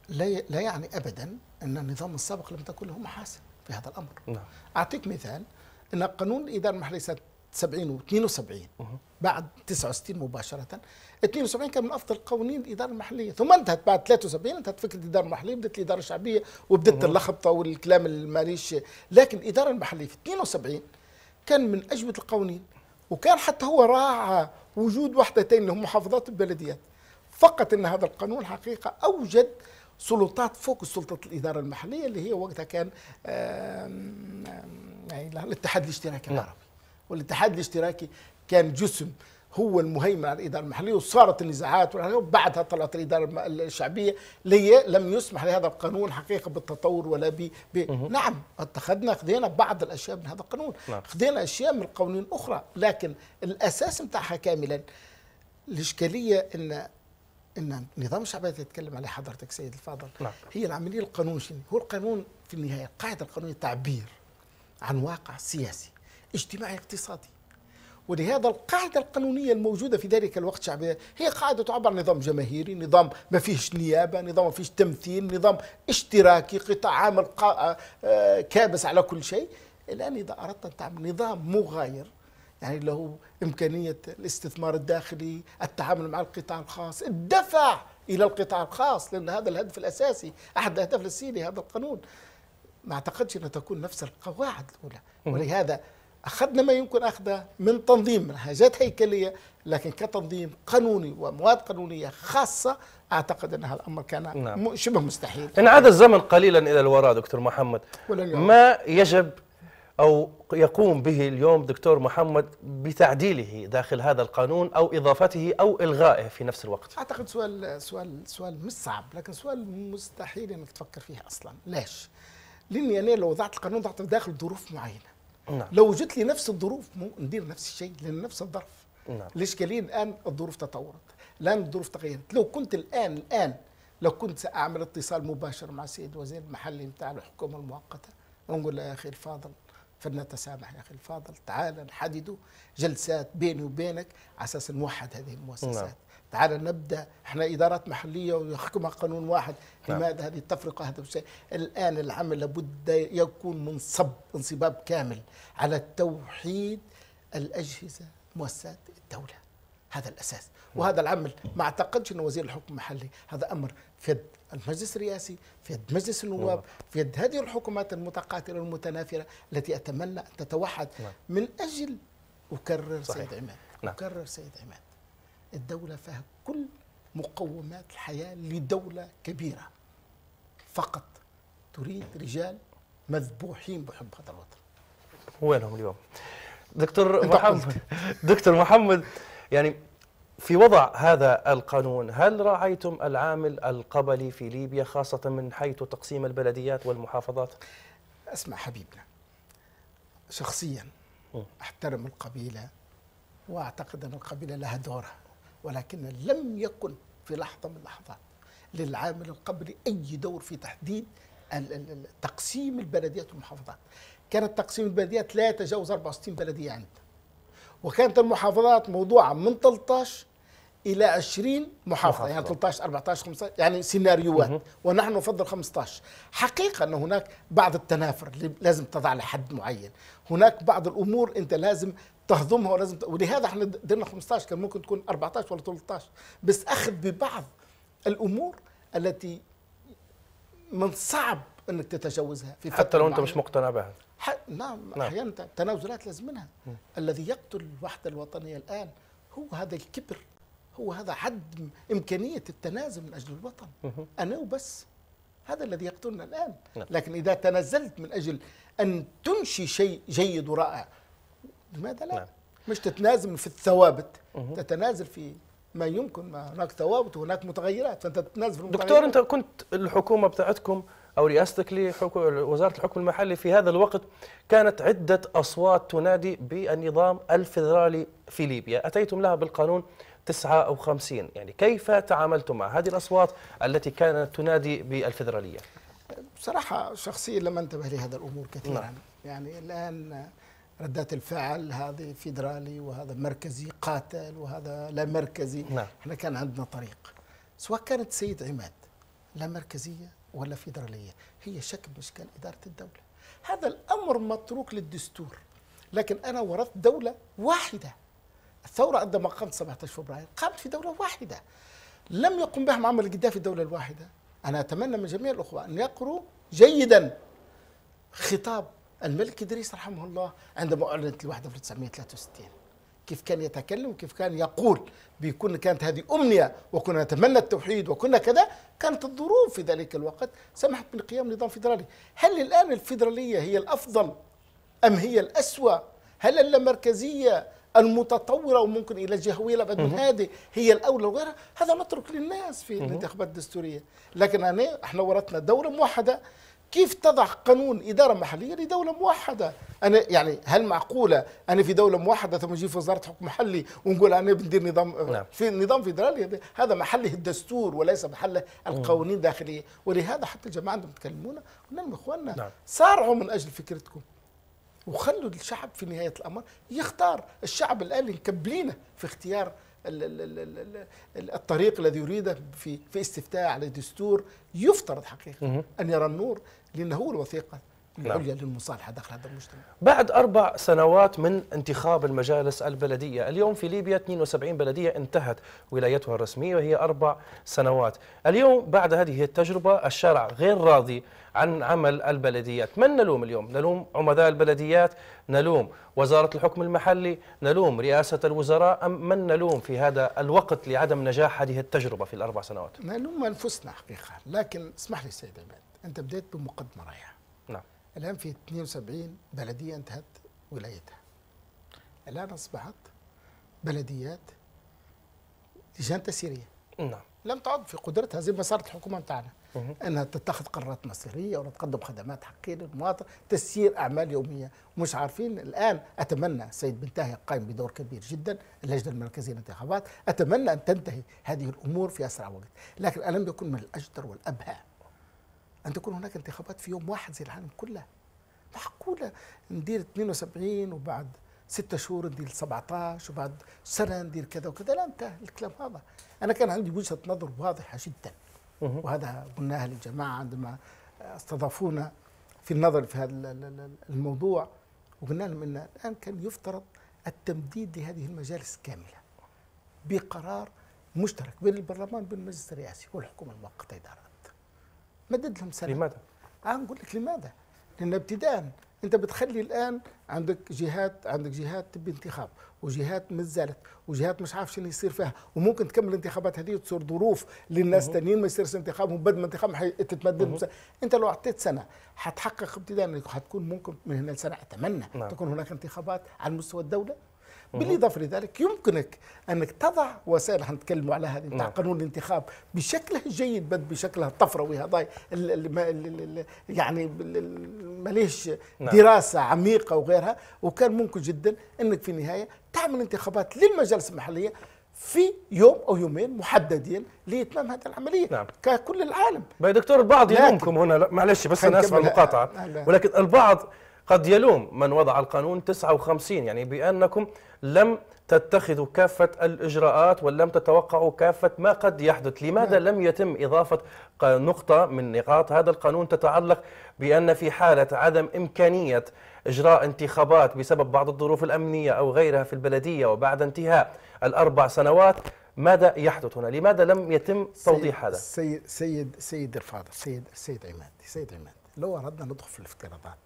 لا لا يعني أبدا أن النظام السابق لم تكن له محاسن في هذا الأمر نعم. أعطيك مثال أن قانون الإدارة المحلية سنة 70 و 72 بعد 69 مباشره 72 كان من افضل قوانين الاداره المحليه ثم انتهت بعد 73 انتهت فكره الاداره المحليه بدات الاداره الشعبيه وبدات اللخبطه والكلام الماليش لكن الاداره المحليه في 72 كان من اجمد القوانين وكان حتى هو راعى وجود وحدتين اللي هم محافظات البلديات فقط ان هذا القانون الحقيقه اوجد سلطات فوق سلطه الاداره المحليه اللي هي وقتها كان آم آم يعني الاتحاد الاشتراكي العربي والاتحاد الاشتراكي كان جسم هو المهيمن على الاداره المحليه وصارت النزاعات وبعدها طلعت الاداره الشعبيه لم يسمح لهذا القانون حقيقه بالتطور ولا ب نعم اتخذنا خذينا بعض الاشياء من هذا القانون نعم. خذينا اشياء من قوانين اخرى لكن الاساس نتاعها كاملا الاشكاليه ان ان النظام اللي تتكلم عليه حضرتك سيد الفاضل نعم. هي العمليه القانون شنو هو القانون في النهايه القاعده القانونيه تعبير عن واقع سياسي اجتماعي اقتصادي ولهذا القاعدة القانونية الموجودة في ذلك الوقت شعبية هي قاعدة تعبر نظام جماهيري نظام ما فيهش نيابة نظام ما فيهش تمثيل نظام اشتراكي قطاع عامل آه، آه، كابس على كل شيء الآن إذا أردت أن تعمل نظام مغاير يعني له إمكانية الاستثمار الداخلي التعامل مع القطاع الخاص الدفع إلى القطاع الخاص لأن هذا الهدف الأساسي أحد الأهداف الأساسية لهذا القانون ما أعتقدش أن تكون نفس القواعد الأولى ولهذا أخذنا ما يمكن أخذه من تنظيم منهجات هيكلية لكن كتنظيم قانوني ومواد قانونية خاصة أعتقد أن هذا الأمر كان نعم. شبه مستحيل انعاد الزمن قليلا إلى الوراء دكتور محمد ما يجب أو يقوم به اليوم دكتور محمد بتعديله داخل هذا القانون أو إضافته أو إلغائه في نفس الوقت أعتقد سؤال سؤال سؤال مش صعب لكن سؤال مستحيل أنك تفكر فيه أصلا ليش؟ لأني أنا لو وضعت القانون ضعته داخل ظروف معينة نعم. لو وجدت لي نفس الظروف ندير نفس الشيء لان نفس الظرف نعم. الاشكاليه الان الظروف تطورت الان الظروف تغيرت لو كنت الان الان لو كنت ساعمل اتصال مباشر مع السيد وزير المحلي نتاع الحكومه المؤقته ونقول له يا اخي الفاضل فلنتسامح يا اخي الفاضل تعال نحددوا جلسات بيني وبينك على اساس نوحد هذه المؤسسات نعم. تعال نبدا احنا ادارات محليه ويحكمها قانون واحد لماذا نعم. هذه التفرقه هذا الشيء الان العمل لابد يكون منصب انصباب كامل على توحيد الاجهزه مؤسسات الدوله هذا الاساس نعم. وهذا العمل ما اعتقدش ان وزير الحكم المحلي هذا امر في يد المجلس الرئاسي في يد مجلس النواب نعم. في يد هذه الحكومات المتقاتله المتنافره التي اتمنى ان تتوحد من اجل اكرر صحيح. سيد عماد اكرر سيد عماد الدولة فيها كل مقومات الحياة لدولة كبيرة فقط تريد رجال مذبوحين بحب هذا الوطن وينهم اليوم دكتور محمد [LAUGHS] دكتور محمد يعني في وضع هذا القانون هل راعيتم العامل القبلي في ليبيا خاصة من حيث تقسيم البلديات والمحافظات؟ اسمع حبيبنا شخصيا احترم القبيلة واعتقد ان القبيلة لها دورها ولكن لم يكن في لحظة من اللحظات للعامل القبلي أي دور في تحديد تقسيم البلديات والمحافظات كانت تقسيم البلديات لا يتجاوز 64 بلدية عندنا وكانت المحافظات موضوعة من 13 إلى 20 محافظة يعني 13 14 15 يعني سيناريوهات ونحن نفضل 15 حقيقة أن هناك بعض التنافر لازم تضع لحد معين هناك بعض الأمور أنت لازم تهضمها ولازم ولهذا احنا درنا 15 كان ممكن تكون 14 ولا 13 بس اخذ ببعض الامور التي من صعب انك تتجاوزها في فترة حتى لو انت مش مقتنع بها ح... نعم, نعم. احيانا تنازلات لازم منها م. الذي يقتل الوحده الوطنيه الان هو هذا الكبر هو هذا عدم امكانيه التنازل من اجل الوطن م. انا وبس هذا الذي يقتلنا الان نعم. لكن اذا تنازلت من اجل ان تنشي شيء جيد ورائع لماذا لا؟ نعم. مش تتنازل في الثوابت مه. تتنازل في ما يمكن ما هناك ثوابت وهناك متغيرات فانت تتنازل في المتغيرات دكتور انت كنت الحكومه بتاعتكم او رئاستك لوزاره الحكم المحلي في هذا الوقت كانت عده اصوات تنادي بالنظام الفيدرالي في ليبيا، اتيتم لها بالقانون 59 يعني كيف تعاملتم مع هذه الاصوات التي كانت تنادي بالفيدراليه؟ بصراحه شخصيا لم انتبه لهذا الامور كثيرا نعم. يعني الان ردات الفعل هذه فيدرالي وهذا مركزي قاتل وهذا لا مركزي نعم. احنا كان عندنا طريق سواء كانت سيد عماد لا مركزية ولا فيدرالية هي شكل من أشكال إدارة الدولة هذا الأمر متروك للدستور لكن أنا ورثت دولة واحدة الثورة عندما قامت 17 فبراير قامت في دولة واحدة لم يقم بها معمر القذافي الدولة الواحدة أنا أتمنى من جميع الأخوة أن يقروا جيدا خطاب الملك إدريس رحمه الله عندما أعلنت الوحدة في 1963 كيف كان يتكلم كيف كان يقول بيكون كانت هذه أمنية وكنا نتمنى التوحيد وكنا كذا كانت الظروف في ذلك الوقت سمحت بالقيام نظام فيدرالي هل الآن الفيدرالية هي الأفضل أم هي الأسوأ هل اللامركزية المتطورة وممكن إلى جهوية بعد من هذه هي الأولى وغيرها هذا نترك للناس في الانتخابات الدستورية لكن أنا احنا ورثنا دولة موحدة كيف تضع قانون إدارة محلية لدولة موحدة أنا يعني هل معقولة أنا في دولة موحدة ثم اجي في وزارة حكم محلي ونقول أنا بندير نظام نعم. في نظام فيدرالي هذا محله الدستور وليس محله القوانين الداخلية ولهذا حتى الجماعة عندما تكلمونا قلنا لهم إخواننا نعم. سارعوا من أجل فكرتكم وخلوا الشعب في نهاية الأمر يختار الشعب الآن مكبلينه في اختيار الطريق الذي يريده في في استفتاء على دستور يفترض حقيقه ان يرى النور لانه هو الوثيقه العليا نعم. للمصالحه داخل هذا المجتمع. بعد اربع سنوات من انتخاب المجالس البلديه، اليوم في ليبيا 72 بلديه انتهت ولايتها الرسميه وهي اربع سنوات، اليوم بعد هذه التجربه الشارع غير راضي عن عمل البلديات، من نلوم اليوم؟ نلوم عمداء البلديات، نلوم وزاره الحكم المحلي، نلوم رئاسه الوزراء، ام من نلوم في هذا الوقت لعدم نجاح هذه التجربه في الاربع سنوات؟ نلوم انفسنا حقيقه، لكن اسمح لي سيد عماد انت بديت بمقدمه رايحه نعم الان في 72 بلديه انتهت ولايتها الان اصبحت بلديات لجان تسييريه نعم لم تعد في قدرتها زي ما صارت الحكومه بتاعنا انها تتخذ قرارات مصيريه ولا تقدم خدمات حقيقيه للمواطن تسيير اعمال يوميه مش عارفين الان اتمنى سيد بنتاهي قائم بدور كبير جدا اللجنه المركزيه للانتخابات اتمنى ان تنتهي هذه الامور في اسرع وقت لكن الم يكن من الاجدر والابهى ان تكون هناك انتخابات في يوم واحد زي العالم كله معقوله ندير 72 وبعد ستة شهور ندير 17 وبعد سنه ندير كذا وكذا لا انتهى الكلام هذا انا كان عندي وجهه نظر واضحه جدا وهذا قلناها للجماعه عندما استضافونا في النظر في هذا الموضوع وقلنا لهم ان الان كان يفترض التمديد لهذه المجالس كامله بقرار مشترك بين البرلمان وبين المجلس الرئاسي والحكومه المؤقته اداره مدد لهم سنه لماذا؟ انا آه، نقول لك لماذا؟ لان ابتداء انت بتخلي الان عندك جهات عندك جهات تبي انتخاب وجهات مزالت وجهات مش عارف شنو يصير فيها وممكن تكمل الانتخابات هذه وتصير ظروف للناس الثانيين ما يصيرش انتخابهم بدل ما انتخاب تتمدد انت لو اعطيت سنه حتحقق ابتداء حتكون ممكن من هنا لسنه اتمنى نعم. تكون هناك انتخابات على مستوى الدوله بالاضافه لذلك يمكنك انك تضع وسائل حنتكلموا على هذه نتاع نعم. قانون الانتخاب بشكله الجيد بد بشكله الطفروي هذا يعني ماليش نعم. دراسه عميقه وغيرها وكان ممكن جدا انك في النهايه تعمل انتخابات للمجالس المحليه في يوم او يومين محددين لاتمام هذه العمليه نعم. ككل العالم. دكتور البعض يلومكم هنا معلش بس انا اسمع المقاطعه ولكن البعض قد يلوم من وضع القانون 59 يعني بأنكم لم تتخذوا كافة الإجراءات ولم تتوقعوا كافة ما قد يحدث لماذا نعم. لم يتم إضافة نقطة من نقاط هذا القانون تتعلق بأن في حالة عدم إمكانية إجراء انتخابات بسبب بعض الظروف الأمنية أو غيرها في البلدية وبعد انتهاء الأربع سنوات ماذا يحدث هنا؟ لماذا لم يتم توضيح هذا؟ سيد سيد سيد الفاضل سيد سيد عماد سيد عماد لو أردنا ندخل في الافتراضات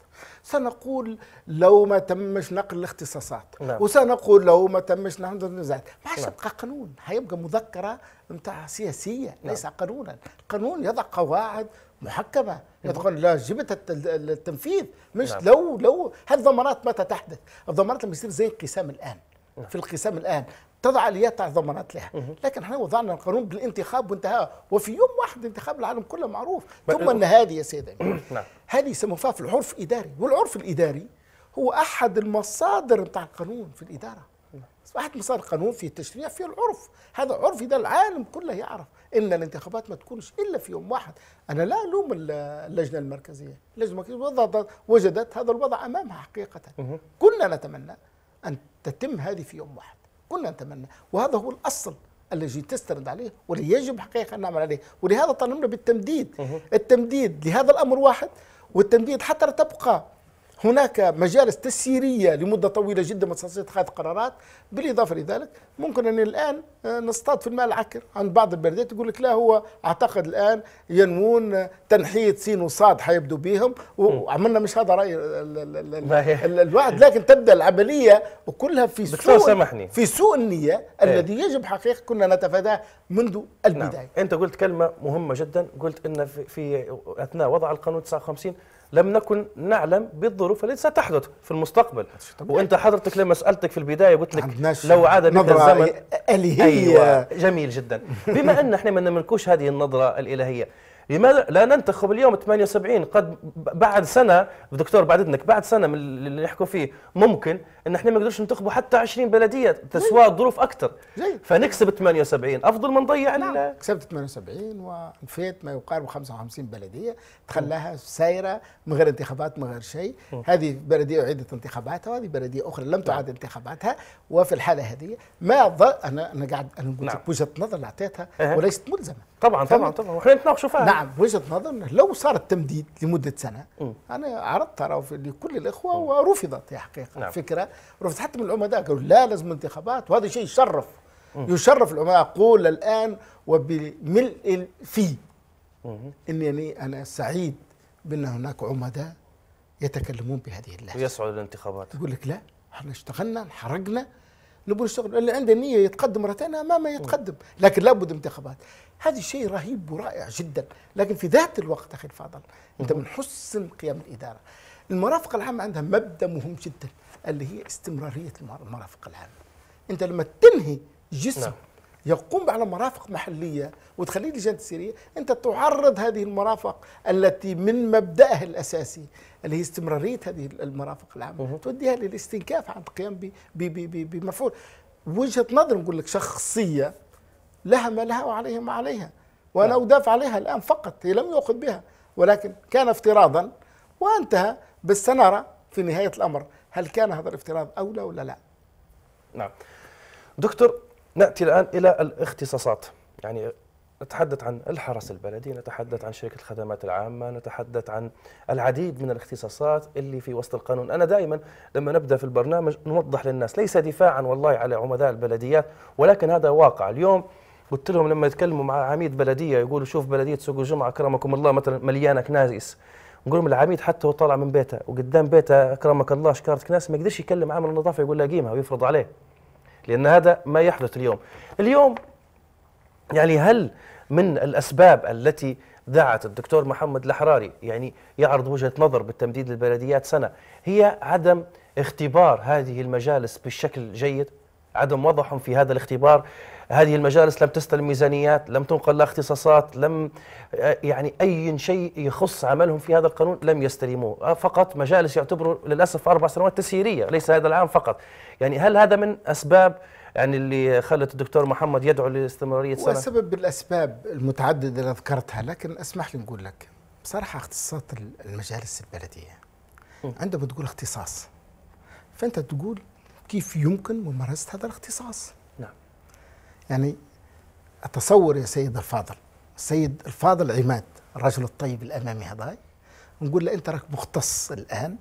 سنقول لو ما تمش نقل الاختصاصات نعم. وسنقول لو ما تمش نقل النزاعات ما نعم. عادش يبقى قانون هيبقى مذكره نتاع سياسيه نعم. ليس قانونا القانون يضع قواعد محكمه نعم. لا جبت التنفيذ مش نعم. لو لو هذه الضمانات متى تحدث الضمانات لما يصير زي القسام الان نعم. في القسام الان تضع اليات تاع الضمانات لها لكن احنا وضعنا القانون بالانتخاب وانتهى وفي يوم واحد انتخاب العالم كله معروف ثم ان هذه يا سيدي [CLEARS THROAT] نعم. هذه يسموها في العرف الاداري والعرف الاداري هو احد المصادر بتاع القانون في الاداره نعم. احد مصادر القانون في التشريع في العرف هذا عرف ده العالم كله يعرف ان الانتخابات ما تكونش الا في يوم واحد انا لا الوم اللجنه المركزيه اللجنه المركزيه وضعت وجدت هذا الوضع امامها حقيقه كنا نتمنى ان تتم هذه في يوم واحد كلنا نتمنى وهذا هو الأصل الذي تستند عليه واللي يجب حقيقة أن نعمل عليه ولهذا طالبنا بالتمديد التمديد لهذا الأمر واحد والتمديد حتى تبقى هناك مجالس تسييرية لمدة طويلة جدا ما تستطيع اتخاذ قرارات بالإضافة لذلك ممكن أن الآن آه، نصطاد في الماء العكر عند بعض البلدات يقول لك لا هو أعتقد الآن ينوون آه، تنحية سين وصاد حيبدو بهم وعملنا مش هذا رأي الوعد لكن تبدأ العملية وكلها في سوء سامحني. في سوء النية ايه. الذي يجب حقيقة كنا نتفاداه منذ نعم. البداية نعم. أنت قلت كلمة مهمة جدا قلت أن في, في أثناء وضع القانون 59 لم نكن نعلم بالظروف التي ستحدث في المستقبل وانت حضرتك لما سالتك في البدايه قلت لك لو عاد بك الزمن الهيه أيوة جميل جدا بما ان احنا ما نملكوش هذه النظره الالهيه لماذا لا ننتخب اليوم 78 قد بعد سنه دكتور بعد اذنك بعد سنه من اللي نحكوا فيه ممكن ان احنا ما نقدرش ننتخبوا حتى 20 بلديه تسوى الظروف اكثر جيد. فنكسب 78 افضل ما نضيع نعم. كسبت 78 ونفيت ما يقارب 55 بلديه تخلاها سايره من غير انتخابات من غير شيء هذه بلديه اعيدت انتخاباتها وهذه بلديه اخرى لم نعم. تعاد انتخاباتها وفي الحاله هذه ما ضل انا انا قاعد انا قلت نعم. وجهه نظر اللي اعطيتها وليست ملزمه طبعا طبعا طبعا واحنا نتناقشوا فيها نعم وجهه نظر لو صار التمديد لمده سنه م. انا عرضتها لكل الاخوه ورفضت يا حقيقه نعم. فكره رفض حتى من العمداء قالوا لا لازم انتخابات وهذا شيء يشرف يشرف العمداء اقول الان وبملء في انني يعني انا سعيد بان هناك عمداء يتكلمون بهذه اللهجه ويسعوا للانتخابات يقول لك لا احنا اشتغلنا حرقنا نبغى نشتغل اللي عنده نيه يتقدم مره ثانيه امامه يتقدم لكن لابد انتخابات هذا شيء رهيب ورائع جدا لكن في ذات الوقت اخي الفاضل انت من حسن قيام الاداره المرافق العامه عندها مبدا مهم جدا اللي هي استمراريه المرافق العامه انت لما تنهي جسم نعم. يقوم على مرافق محليه وتخليه لجنه سيريه، انت تعرض هذه المرافق التي من مبداها الاساسي اللي هي استمراريه هذه المرافق العامه توديها للاستنكاف عن القيام بمفعول وجهه نظر نقول لك شخصيه لها ما لها وعليها ما عليها وانا نعم. ادافع عليها الان فقط هي لم يؤخذ بها ولكن كان افتراضا وانتهى بس سنرى في نهايه الامر هل كان هذا الافتراض أولى ولا لا؟ نعم دكتور نأتي الآن إلى الاختصاصات يعني نتحدث عن الحرس البلدي نتحدث عن شركة الخدمات العامة نتحدث عن العديد من الاختصاصات اللي في وسط القانون أنا دائما لما نبدأ في البرنامج نوضح للناس ليس دفاعا والله على عمداء البلديات ولكن هذا واقع اليوم قلت لهم لما يتكلموا مع عميد بلدية يقولوا شوف بلدية سوق الجمعة كرمكم الله مثلا مليانة كنائس نقول لهم العميد حتى هو طالع من بيته وقدام بيته اكرمك الله شكرتك ناس ما يقدرش يكلم عامل النظافه يقول له قيمه ويفرض عليه لان هذا ما يحدث اليوم اليوم يعني هل من الاسباب التي دعت الدكتور محمد الحراري يعني يعرض وجهه نظر بالتمديد للبلديات سنه هي عدم اختبار هذه المجالس بالشكل الجيد عدم وضعهم في هذا الاختبار هذه المجالس لم تستلم ميزانيات لم تنقل لها اختصاصات لم يعني أي شيء يخص عملهم في هذا القانون لم يستلموه آه، فقط مجالس يعتبروا للأسف أربع سنوات تسييرية ليس هذا العام فقط يعني هل هذا من أسباب يعني اللي خلت الدكتور محمد يدعو لاستمرارية سنة وسبب الأسباب المتعددة اللي ذكرتها لكن أسمح لي نقول لك بصراحة اختصاصات المجالس البلدية عندما تقول اختصاص فأنت تقول كيف يمكن ممارسة هذا الاختصاص يعني أتصور يا سيد الفاضل السيد الفاضل عماد الرجل الطيب الأمامي هذا نقول له أنت راك مختص الآن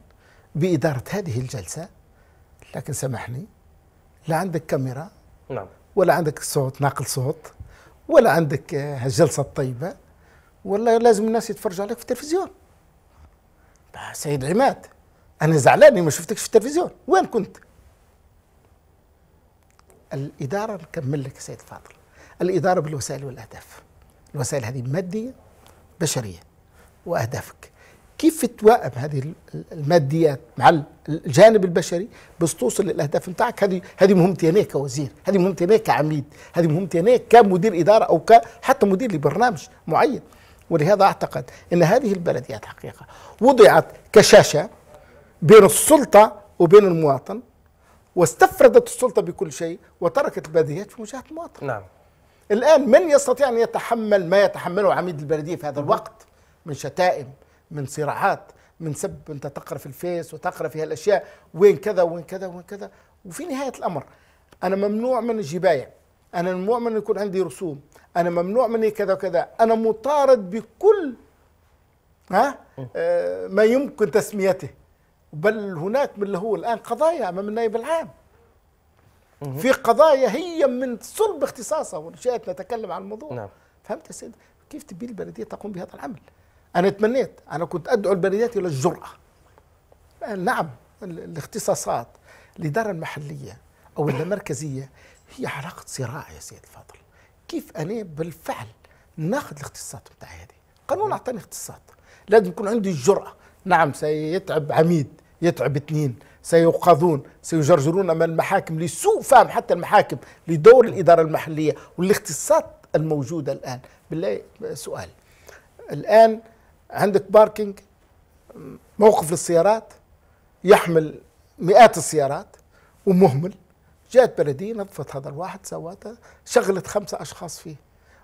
بإدارة هذه الجلسة لكن سامحني لا عندك كاميرا نعم ولا عندك صوت ناقل صوت ولا عندك هالجلسة آه، الطيبة والله لازم الناس يتفرجوا عليك في التلفزيون سيد عماد أنا زعلان ما شفتكش في التلفزيون وين كنت الاداره نكمل لك سيد فاضل الاداره بالوسائل والاهداف الوسائل هذه ماديه بشريه واهدافك كيف تتوائم هذه الماديات مع الجانب البشري باش توصل للاهداف نتاعك هذه هذه مهمتي انا كوزير هذه مهمتي انا كعميد هذه مهمتي انا كمدير اداره او حتى مدير لبرنامج معين ولهذا اعتقد ان هذه البلديات حقيقه وضعت كشاشه بين السلطه وبين المواطن واستفردت السلطة بكل شيء وتركت البلديات في وجهه المواطن نعم الآن من يستطيع أن يتحمل ما يتحمله عميد البلدية في هذا الوقت من شتائم من صراعات من سب أنت تقرأ في الفيس وتقرأ في هالأشياء وين كذا وين كذا وين كذا وفي نهاية الأمر أنا ممنوع من الجباية أنا ممنوع من يكون عندي رسوم أنا ممنوع من كذا وكذا أنا مطارد بكل ها آه، ما يمكن تسميته بل هناك من اللي هو الآن قضايا أمام النائب العام في قضايا هي من صلب اختصاصها ونشأت نتكلم عن الموضوع نعم. فهمت يا سيد كيف تبي البلدية تقوم بهذا العمل أنا تمنيت أنا كنت أدعو البلديات إلى الجرأة نعم الاختصاصات الإدارة المحلية أو المركزية هي علاقة صراع يا سيد الفاضل كيف أنا بالفعل ناخذ الاختصاصات بتاعي هذه قانون أعطاني اختصاص لازم يكون عندي الجرأة نعم سيتعب عميد يتعب اثنين سيوقظون سيجرجرون امام المحاكم لسوء فهم حتى المحاكم لدور الاداره المحليه والاختصاصات الموجوده الان بالله سؤال الان عندك باركينج موقف للسيارات يحمل مئات السيارات ومهمل جاءت بلديه نظفت هذا الواحد سواته شغلت خمسه اشخاص فيه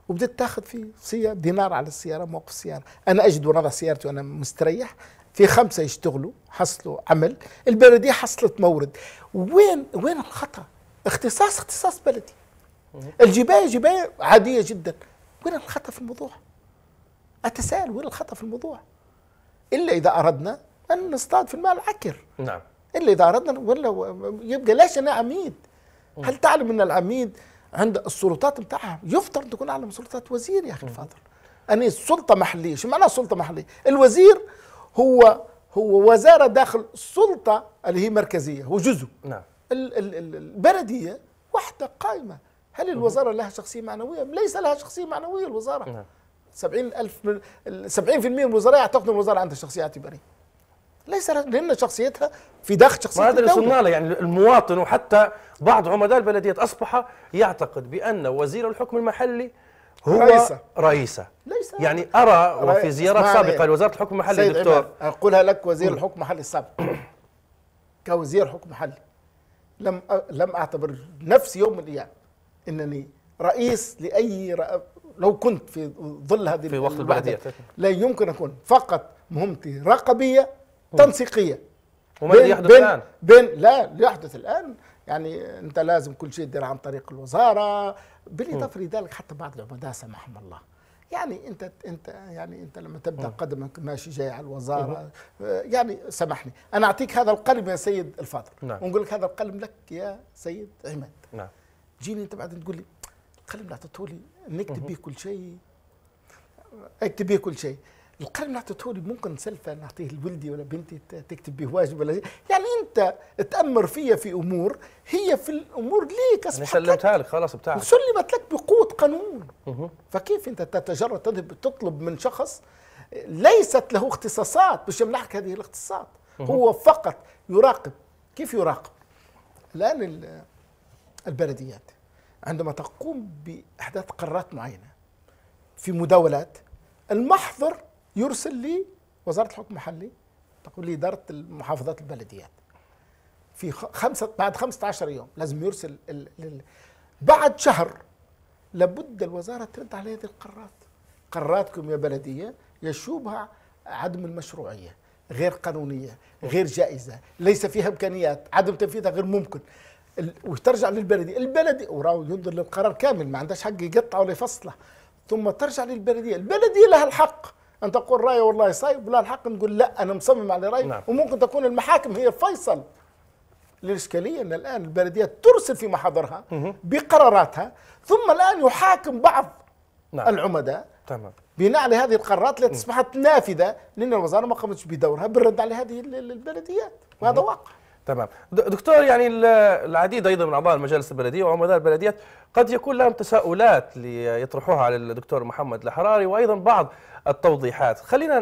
وبدت تاخذ فيه سيارة دينار على السيارة موقف السيارة أنا أجد وراء سيارتي وأنا مستريح في خمسه يشتغلوا حصلوا عمل البلديه حصلت مورد وين وين الخطا اختصاص اختصاص بلدي الجبايه جبايه عاديه جدا وين الخطا في الموضوع اتساءل وين الخطا في الموضوع الا اذا اردنا ان نصطاد في الماء العكر نعم الا اذا اردنا ولا يبقى ليش انا عميد هل تعلم ان العميد عند السلطات بتاعها يفترض تكون اعلى من سلطات وزير يا اخي الفاضل أنا سلطة محلية شو معنى سلطة محلية الوزير هو هو وزاره داخل السلطه اللي هي مركزيه هو جزء نعم البلديه وحده قائمه هل الوزاره لها شخصيه معنويه؟ ليس لها شخصيه معنويه الوزاره نعم 70 ألف من 70% من الوزراء يعتقدون الوزاره عندها شخصيه اعتباريه ليس لان شخصيتها في داخل شخصيه هذا اللي وصلنا له يعني المواطن وحتى بعض عمداء البلديات اصبح يعتقد بان وزير الحكم المحلي هو رئيسة رئيسة ليس يعني أرى وفي زيارات سابقة لوزارة الحكم المحلي دكتور أقولها لك وزير الحكم المحلي السابق كوزير حكم محلي لم لم أعتبر نفسي يوم من الأيام أنني رئيس لأي رأ... لو كنت في ظل هذه في وقت البعدية لا يمكن أكون فقط مهمتي رقبية تنسيقية وما الذي يحدث بين الآن؟ بين لا يحدث الآن يعني أنت لازم كل شيء تدير عن طريق الوزارة بالاضافه لذلك حتى بعض العمداء سمحهم الله يعني انت انت يعني انت لما تبدا قدمك ماشي جاي على الوزاره آه، يعني سامحني انا اعطيك هذا القلم يا سيد الفاضل نعم. ونقول لك هذا القلم لك يا سيد عماد نعم تجيني انت بعدين تقول لي القلم اللي اعطيته لي نكتب به كل شيء اكتب به كل شيء القلم اللي اعطيته لي ممكن سلفه نعطيه لولدي ولا بنتي تكتب به واجب ولا يعني انت تامر فيا في امور هي في الامور ليك يعني اصبحت سلمتها لك خلاص بتاعك سلمت لك بقوه قانون فكيف انت تتجرأ تذهب تطلب من شخص ليست له اختصاصات باش يمنحك هذه الاختصاصات هو فقط يراقب كيف يراقب؟ الان البلديات عندما تقوم باحداث قرارات معينه في مداولات المحضر يرسل لي وزاره الحكم المحلي تقول لي اداره المحافظات البلديات في خمسة بعد 15 يوم لازم يرسل ال... بعد شهر لابد الوزاره ترد على هذه القرارات قراراتكم يا بلديه يشوبها عدم المشروعيه غير قانونيه غير جائزه ليس فيها امكانيات عدم تنفيذها غير ممكن وترجع للبلديه البلديه وراو ينظر للقرار كامل ما عندهاش حق يقطع ولا يفصله ثم ترجع للبلديه البلديه لها الحق ان تقول راي والله صايب لا الحق نقول لا انا مصمم على راي نعم. وممكن تكون المحاكم هي فيصل الاشكاليه ان الان البلديات ترسل في محاضرها بقراراتها ثم الان يحاكم بعض نعم. العمداء تمام بناء على هذه القرارات التي اصبحت نافذه لان الوزاره ما قامتش بدورها بالرد على هذه البلديات وهذا واقع تمام دكتور يعني العديد ايضا من اعضاء المجالس البلديه وعمداء البلديات قد يكون لهم تساؤلات ليطرحوها على الدكتور محمد الحراري وايضا بعض التوضيحات خلينا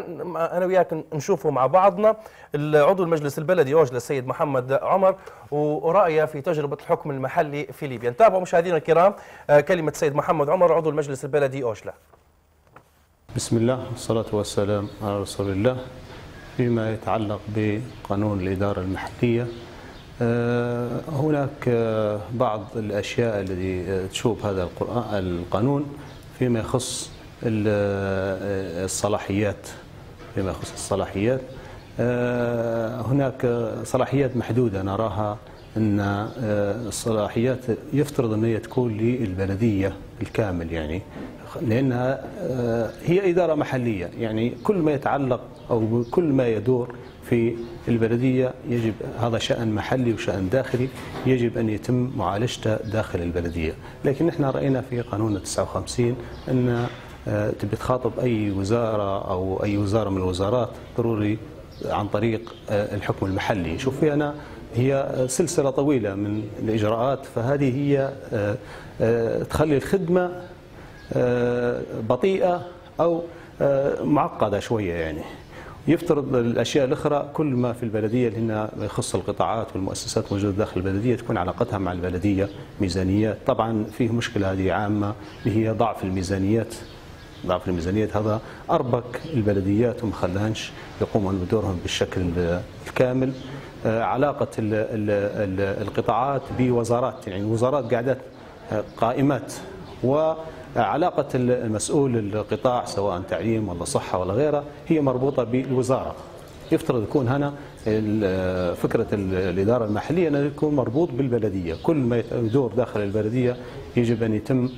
أنا وياك نشوفه مع بعضنا عضو المجلس البلدي عجلة السيد محمد عمر ورأيه في تجربة الحكم المحلي في ليبيا نتابع مشاهدينا الكرام آه، كلمة سيد محمد عمر عضو المجلس البلدي عجلة بسم الله والصلاة والسلام على رسول الله فيما يتعلق بقانون الإدارة المحلية آه، هناك آه، بعض الأشياء التي تشوب هذا القرآن القانون فيما يخص آه، الصلاحيات فيما يخص الصلاحيات آه، هناك صلاحيات محدودة نراها أن آه، الصلاحيات يفترض أن هي تكون للبلدية الكامل يعني لأنها هي إدارة محلية يعني كل ما يتعلق أو كل ما يدور في البلدية يجب هذا شأن محلي وشأن داخلي يجب أن يتم معالجته داخل البلدية لكن نحن رأينا في قانون 59 أن آه، تبي تخاطب اي وزاره او اي وزاره من الوزارات ضروري عن طريق آه، الحكم المحلي شوف في انا هي سلسله طويله من الاجراءات فهذه هي آه، تخلي الخدمه بطيئه او معقده شويه يعني يفترض الاشياء الاخرى كل ما في البلديه اللي هنا يخص القطاعات والمؤسسات الموجوده داخل البلديه تكون علاقتها مع البلديه ميزانيات طبعا فيه مشكله هذه عامه اللي هي ضعف الميزانيات ضعف الميزانيه هذا اربك البلديات وما خلانش يقوموا بدورهم بالشكل الكامل آه، علاقه القطاعات بوزارات يعني الوزارات قاعدات آه، قائمات وعلاقة المسؤول القطاع سواء تعليم ولا صحة ولا غيره هي مربوطة بالوزارة يفترض يكون هنا آه، فكرة الإدارة المحلية أنها يكون مربوط بالبلدية كل ما يدور داخل البلدية يجب أن يتم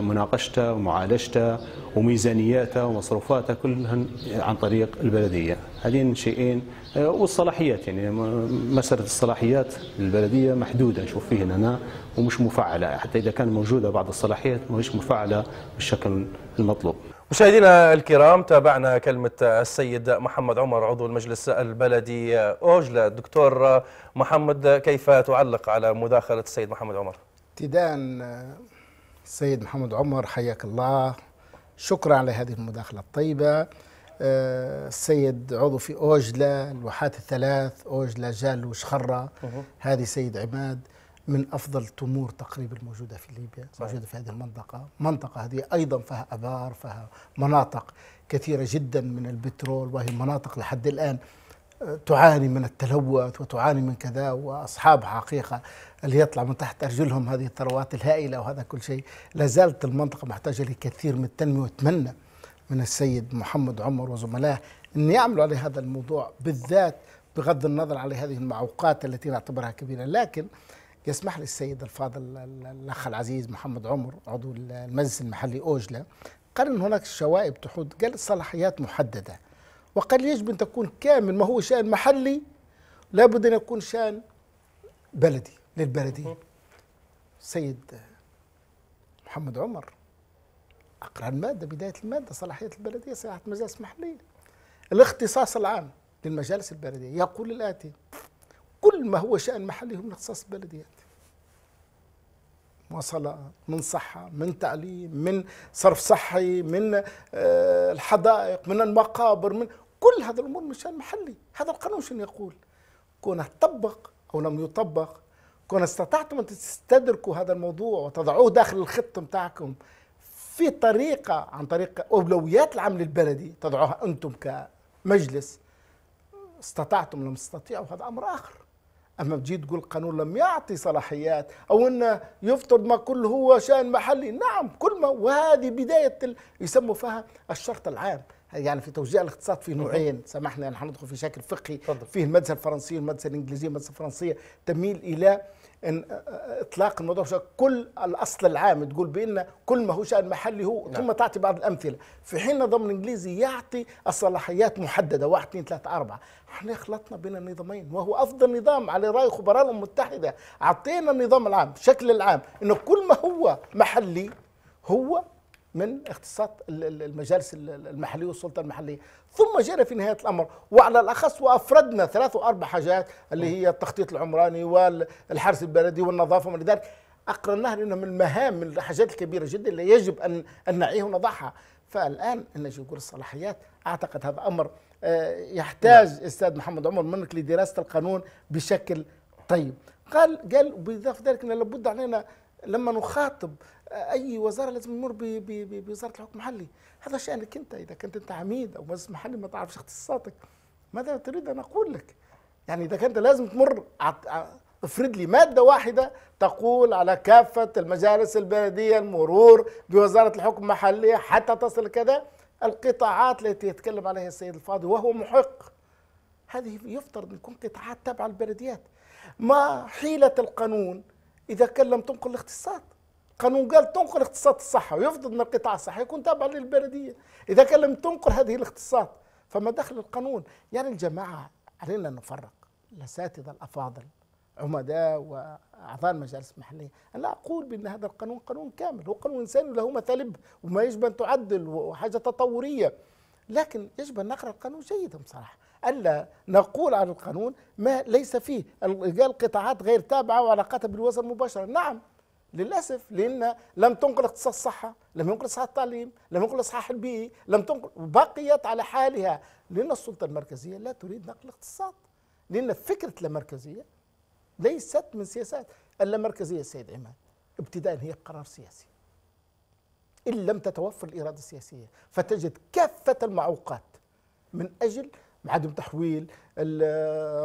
مناقشته ومعالجته وميزانياته ومصروفاته كلها عن طريق البلديه هذين شيئين آه، والصلاحيات يعني مساله الصلاحيات البلديه محدوده نشوف فيها هنا ومش مفعله حتى اذا كان موجوده بعض الصلاحيات مش مفعله بالشكل المطلوب مشاهدينا الكرام تابعنا كلمة السيد محمد عمر عضو المجلس البلدي آه، أوجلا دكتور آه، محمد كيف تعلق على مداخلة السيد محمد عمر؟ ابتداء السيد محمد عمر حياك الله شكرا على هذه المداخلة الطيبة آه، السيد عضو في أوجلة الواحات الثلاث أوجلة جال وشخرة هذه سيد عماد من أفضل التمور تقريبا الموجودة في ليبيا صحيح. موجودة في هذه المنطقة منطقة هذه أيضا فيها أبار فيها مناطق كثيرة جدا من البترول وهي مناطق لحد الآن آه، تعاني من التلوث وتعاني من كذا وأصحابها حقيقة اللي يطلع من تحت ارجلهم هذه الثروات الهائله وهذا كل شيء لا زالت المنطقه محتاجه لكثير من التنميه واتمنى من السيد محمد عمر وزملائه ان يعملوا على هذا الموضوع بالذات بغض النظر على هذه المعوقات التي نعتبرها كبيره لكن يسمح لي السيد الفاضل الاخ العزيز محمد عمر عضو المجلس المحلي اوجلا قال ان هناك شوائب تحود قال صلاحيات محدده وقال يجب ان تكون كامل ما هو شان محلي لابد ان يكون شان بلدي للبلدية سيد محمد عمر أقرأ المادة بداية المادة صلاحية البلدية صلاحية مجالس محلية الاختصاص العام للمجالس البلدية يقول الآتي كل ما هو شأن محلي هو من اختصاص البلديات مواصلات من صحة من تعليم من صرف صحي من آه، الحدائق من المقابر من كل هذه الأمور من شأن محلي هذا القانون شنو يقول كونه طبق أو لم يطبق كون استطعتم أن تستدركوا هذا الموضوع وتضعوه داخل الخطه بتاعكم في طريقة عن طريق أولويات العمل البلدي تضعوها أنتم كمجلس استطعتم لم تستطيعوا هذا أمر آخر أما بتجي تقول القانون لم يعطي صلاحيات أو أنه يفترض ما كل هو شأن محلي نعم كل ما وهذه بداية يسموا فيها الشرط العام يعني في توزيع الاقتصاد في نوعين سمحنا يعني حندخل في شكل فقهي فضل. فيه المدرسه الفرنسيه والمدرسه الانجليزيه والمدرسه الفرنسيه تميل الى ان آه، آه، اطلاق الموضوع كل الاصل العام تقول بان كل ما هو شان محلي هو نعم. ثم تعطي بعض الامثله في حين النظام الانجليزي يعطي الصلاحيات محدده 1 2 3 4 احنا خلطنا بين النظامين وهو افضل نظام على راي خبراء الامم المتحده اعطينا النظام العام الشكل العام انه كل ما هو محلي هو من اختصاص المجالس المحليه والسلطه المحليه، ثم جئنا في نهايه الامر وعلى الاخص وافردنا ثلاث واربع حاجات اللي هي التخطيط العمراني والحرس البلدي والنظافه وما ذلك، اقرناها لانها من المهام من الحاجات الكبيره جدا اللي يجب ان ان نعيه ونضعها، فالان نجي نقول الصلاحيات اعتقد هذا امر آه، يحتاج نعم. استاذ محمد عمر منك لدراسه القانون بشكل طيب قال قال وبالاضافه ذلك لابد علينا لما نخاطب اي وزاره لازم يمر بوزاره الحكم المحلي هذا شانك انت اذا كنت انت عميد او مجلس محلي ما تعرفش اختصاصاتك ماذا تريد ان اقول لك يعني اذا كنت لازم تمر افرد لي ماده واحده تقول على كافه المجالس البلديه المرور بوزاره الحكم المحلي حتى تصل كذا القطاعات التي يتكلم عليها السيد الفاضل وهو محق هذه يفترض ان تكون قطاعات تابعه للبلديات ما حيله القانون اذا كان لم تنقل الاختصاص قانون قال تنقل اقتصاد الصحه ويفضل ان القطاع الصحي يكون تابع للبلديه اذا كان لم تنقل هذه الاقتصاد فما دخل القانون يعني الجماعه علينا ان نفرق الاساتذه الافاضل عمداء واعضاء المجالس المحليه، انا اقول بان هذا القانون قانون كامل، هو قانون انساني له مثالب وما يجب ان تعدل وحاجه تطوريه. لكن يجب ان نقرا القانون جيدا بصراحه، الا نقول عن القانون ما ليس فيه، قال قطاعات غير تابعه وعلاقتها بالوزن مباشره، نعم للاسف لان لم تنقل اقتصاد الصحه، لم ينقل اصلاح التعليم، لم ينقل اصحاح البيئي، لم تنقل بقيت على حالها لان السلطه المركزيه لا تريد نقل الاقتصاد. لان فكره اللامركزيه ليست من سياسات اللامركزيه السيد عماد ابتداء هي قرار سياسي. ان لم تتوفر الاراده السياسيه فتجد كافه المعوقات من اجل بعدم تحويل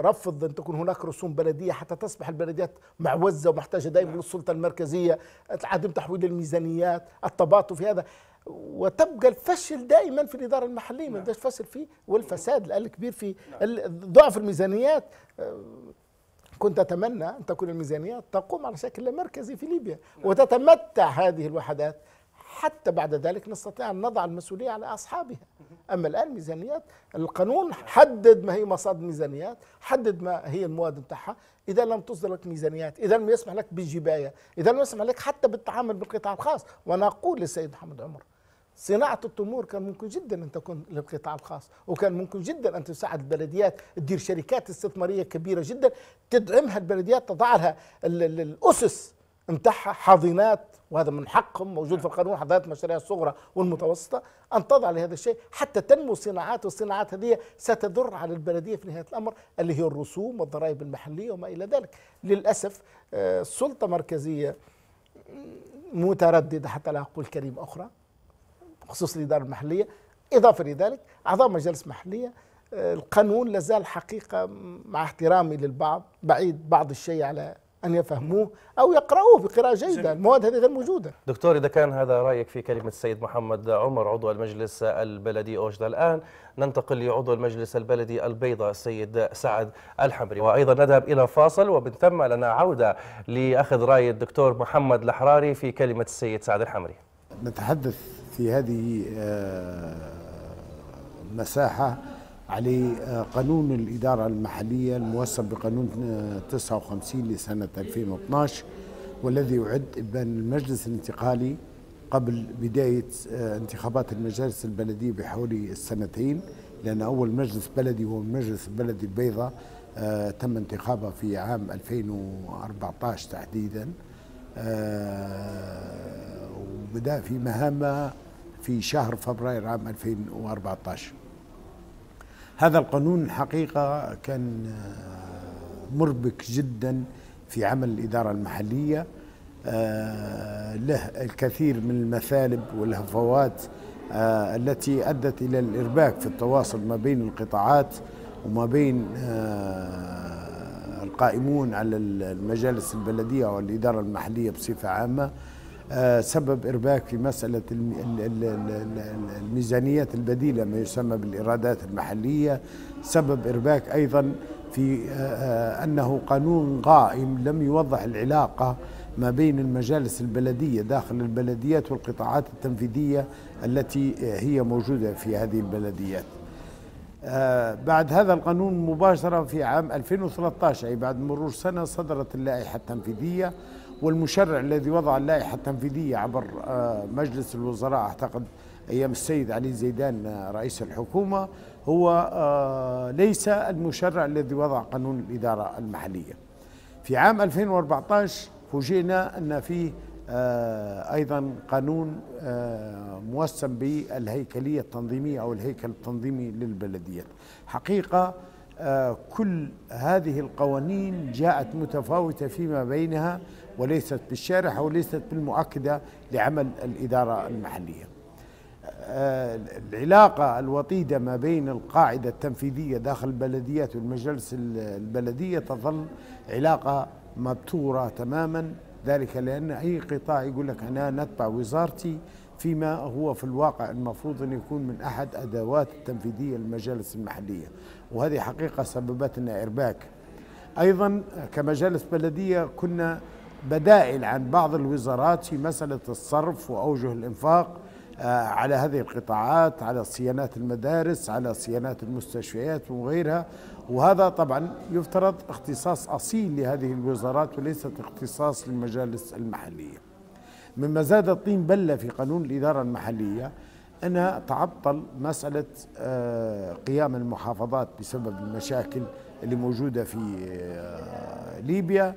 رفض ان تكون هناك رسوم بلديه حتى تصبح البلديات معوزه ومحتاجه دائما نعم. للسلطه المركزيه عدم تحويل الميزانيات التباطؤ في هذا وتبقى الفشل دائما في الاداره المحليه ما نعم. بداش فشل فيه والفساد الكبير في نعم. ضعف الميزانيات كنت اتمنى ان تكون الميزانيات تقوم على شكل مركزي في ليبيا وتتمتع هذه الوحدات حتى بعد ذلك نستطيع أن نضع المسؤولية على أصحابها أما الآن ميزانيات القانون حدد ما هي مصادر ميزانيات حدد ما هي المواد بتاعها إذا لم تصدر لك ميزانيات إذا لم يسمح لك بالجباية إذا لم يسمح لك حتى بالتعامل بالقطاع الخاص وأنا أقول للسيد محمد عمر صناعة التمور كان ممكن جدا أن تكون للقطاع الخاص وكان ممكن جدا أن تساعد البلديات تدير شركات استثمارية كبيرة جدا تدعمها البلديات تضع لها الأسس نتاعها حاضنات وهذا من حقهم موجود في القانون حاضنات المشاريع الصغرى والمتوسطه ان تضع لهذا الشيء حتى تنمو صناعات والصناعات هذه ستدر على البلديه في نهايه الامر اللي هي الرسوم والضرائب المحليه وما الى ذلك للاسف السلطة آه، مركزيه متردده حتى لا اقول كلمه اخرى بخصوص الاداره المحليه اضافه لذلك اعضاء مجالس محليه آه، القانون لازال حقيقه مع احترامي للبعض بعيد بعض الشيء على أن يفهموه أو يقرأوه بقراءة جيدة المواد هذه غير موجودة دكتور إذا كان هذا رأيك في كلمة السيد محمد عمر عضو المجلس البلدي أوجد الآن ننتقل لعضو المجلس البلدي البيضاء السيد سعد الحمري وأيضا نذهب إلى فاصل ومن ثم لنا عودة لأخذ رأي الدكتور محمد الحراري في كلمة السيد سعد الحمري نتحدث في هذه آه، مساحة عليه آه، قانون الإدارة المحلية الموسع بقانون 59 آه، لسنة 2012 والذي يعد إبان المجلس الانتقالي قبل بداية آه، انتخابات المجالس البلدية بحوالي السنتين لأن أول مجلس بلدي هو المجلس البلدي البيضاء تم انتخابه في عام 2014 تحديدا وبدأ في مهامه في شهر فبراير عام 2014 هذا القانون الحقيقة كان آه، مربك جدا في عمل الإدارة المحلية آه، له الكثير من المثالب والهفوات آه، التي أدت إلى الإرباك في التواصل ما بين القطاعات وما بين القائمون على المجالس البلدية والإدارة المحلية بصفة عامة آه، سبب إرباك في مسألة الميزانيات البديلة ما يسمى بالإيرادات المحلية سبب إرباك أيضا في آه، آه، أنه قانون قائم لم يوضح العلاقة ما بين المجالس البلدية داخل البلديات والقطاعات التنفيذية التي هي موجودة في هذه البلديات بعد هذا القانون مباشرة في عام 2013 أي بعد مرور سنة صدرت اللائحة التنفيذية والمشرع الذي وضع اللائحة التنفيذية عبر آه، مجلس الوزراء أعتقد أيام السيد علي زيدان آه، رئيس الحكومة هو آه، ليس المشرع الذي وضع قانون الإدارة المحلية في عام 2014 فوجئنا أن فيه أيضا قانون موسم بالهيكلية التنظيمية أو الهيكل التنظيمي للبلديات حقيقة كل هذه القوانين جاءت متفاوتة فيما بينها وليست بالشارحة وليست بالمؤكدة لعمل الإدارة المحلية آه، العلاقة الوطيدة ما بين القاعدة التنفيذية داخل البلديات والمجالس البلدية تظل علاقة مبتورة تماما ذلك لأن أي قطاع يقول لك أنا نتبع وزارتي فيما هو في الواقع المفروض أن يكون من أحد أدوات التنفيذية للمجالس المحلية وهذه حقيقة سببت لنا إرباك أيضا كمجالس بلدية كنا بدائل عن بعض الوزارات في مسألة الصرف وأوجه الإنفاق آه، على هذه القطاعات على صيانات المدارس على صيانات المستشفيات وغيرها وهذا طبعا يفترض اختصاص أصيل لهذه الوزارات وليست اختصاص للمجالس المحلية مما زاد الطين بلة في قانون الإدارة المحلية أن تعطل مسألة آه، قيام المحافظات بسبب المشاكل اللي موجودة في آه، ليبيا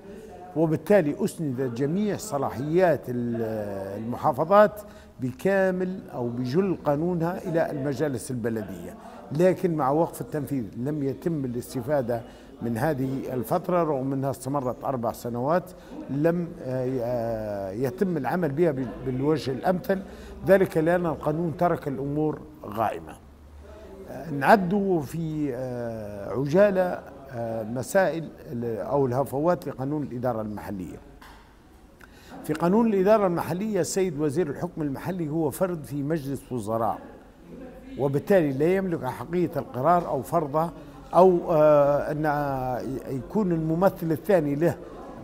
وبالتالي أسندت جميع صلاحيات المحافظات بكامل أو بجل قانونها إلى المجالس البلدية لكن مع وقف التنفيذ لم يتم الاستفادة من هذه الفترة رغم أنها استمرت أربع سنوات لم آه، آه، يتم العمل بها بالوجه الأمثل ذلك لأن القانون ترك الأمور غائمة آه، نعد في عجالة مسائل أو الهفوات لقانون الإدارة المحلية في قانون الإدارة المحلية السيد وزير الحكم المحلي هو فرد في مجلس وزراء وبالتالي لا يملك أحقية القرار أو فرضه أو آه، أن آه، يكون الممثل الثاني له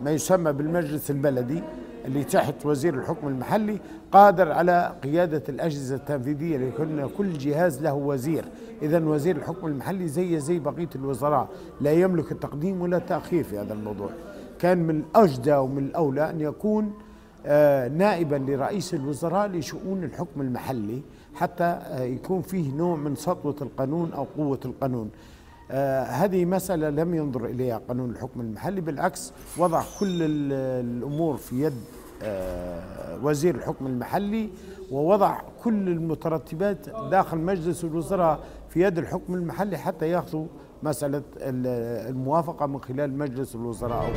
ما يسمى بالمجلس البلدي اللي تحت وزير الحكم المحلي قادر على قيادة الأجهزة التنفيذية لأن كل جهاز له وزير إذا وزير الحكم المحلي زي زي بقية الوزراء لا يملك التقديم ولا التأخير في هذا الموضوع كان من الأجدى ومن الأولى أن يكون آه، نائبا لرئيس الوزراء لشؤون الحكم المحلي حتى آه، يكون فيه نوع من سطوة القانون أو قوة القانون آه، هذه مسألة لم ينظر إليها قانون الحكم المحلي بالعكس وضع كل الأمور في يد آه، وزير الحكم المحلي ووضع كل المترتبات داخل مجلس الوزراء في يد الحكم المحلي حتى ياخذوا مسألة الموافقة من خلال مجلس الوزراء أو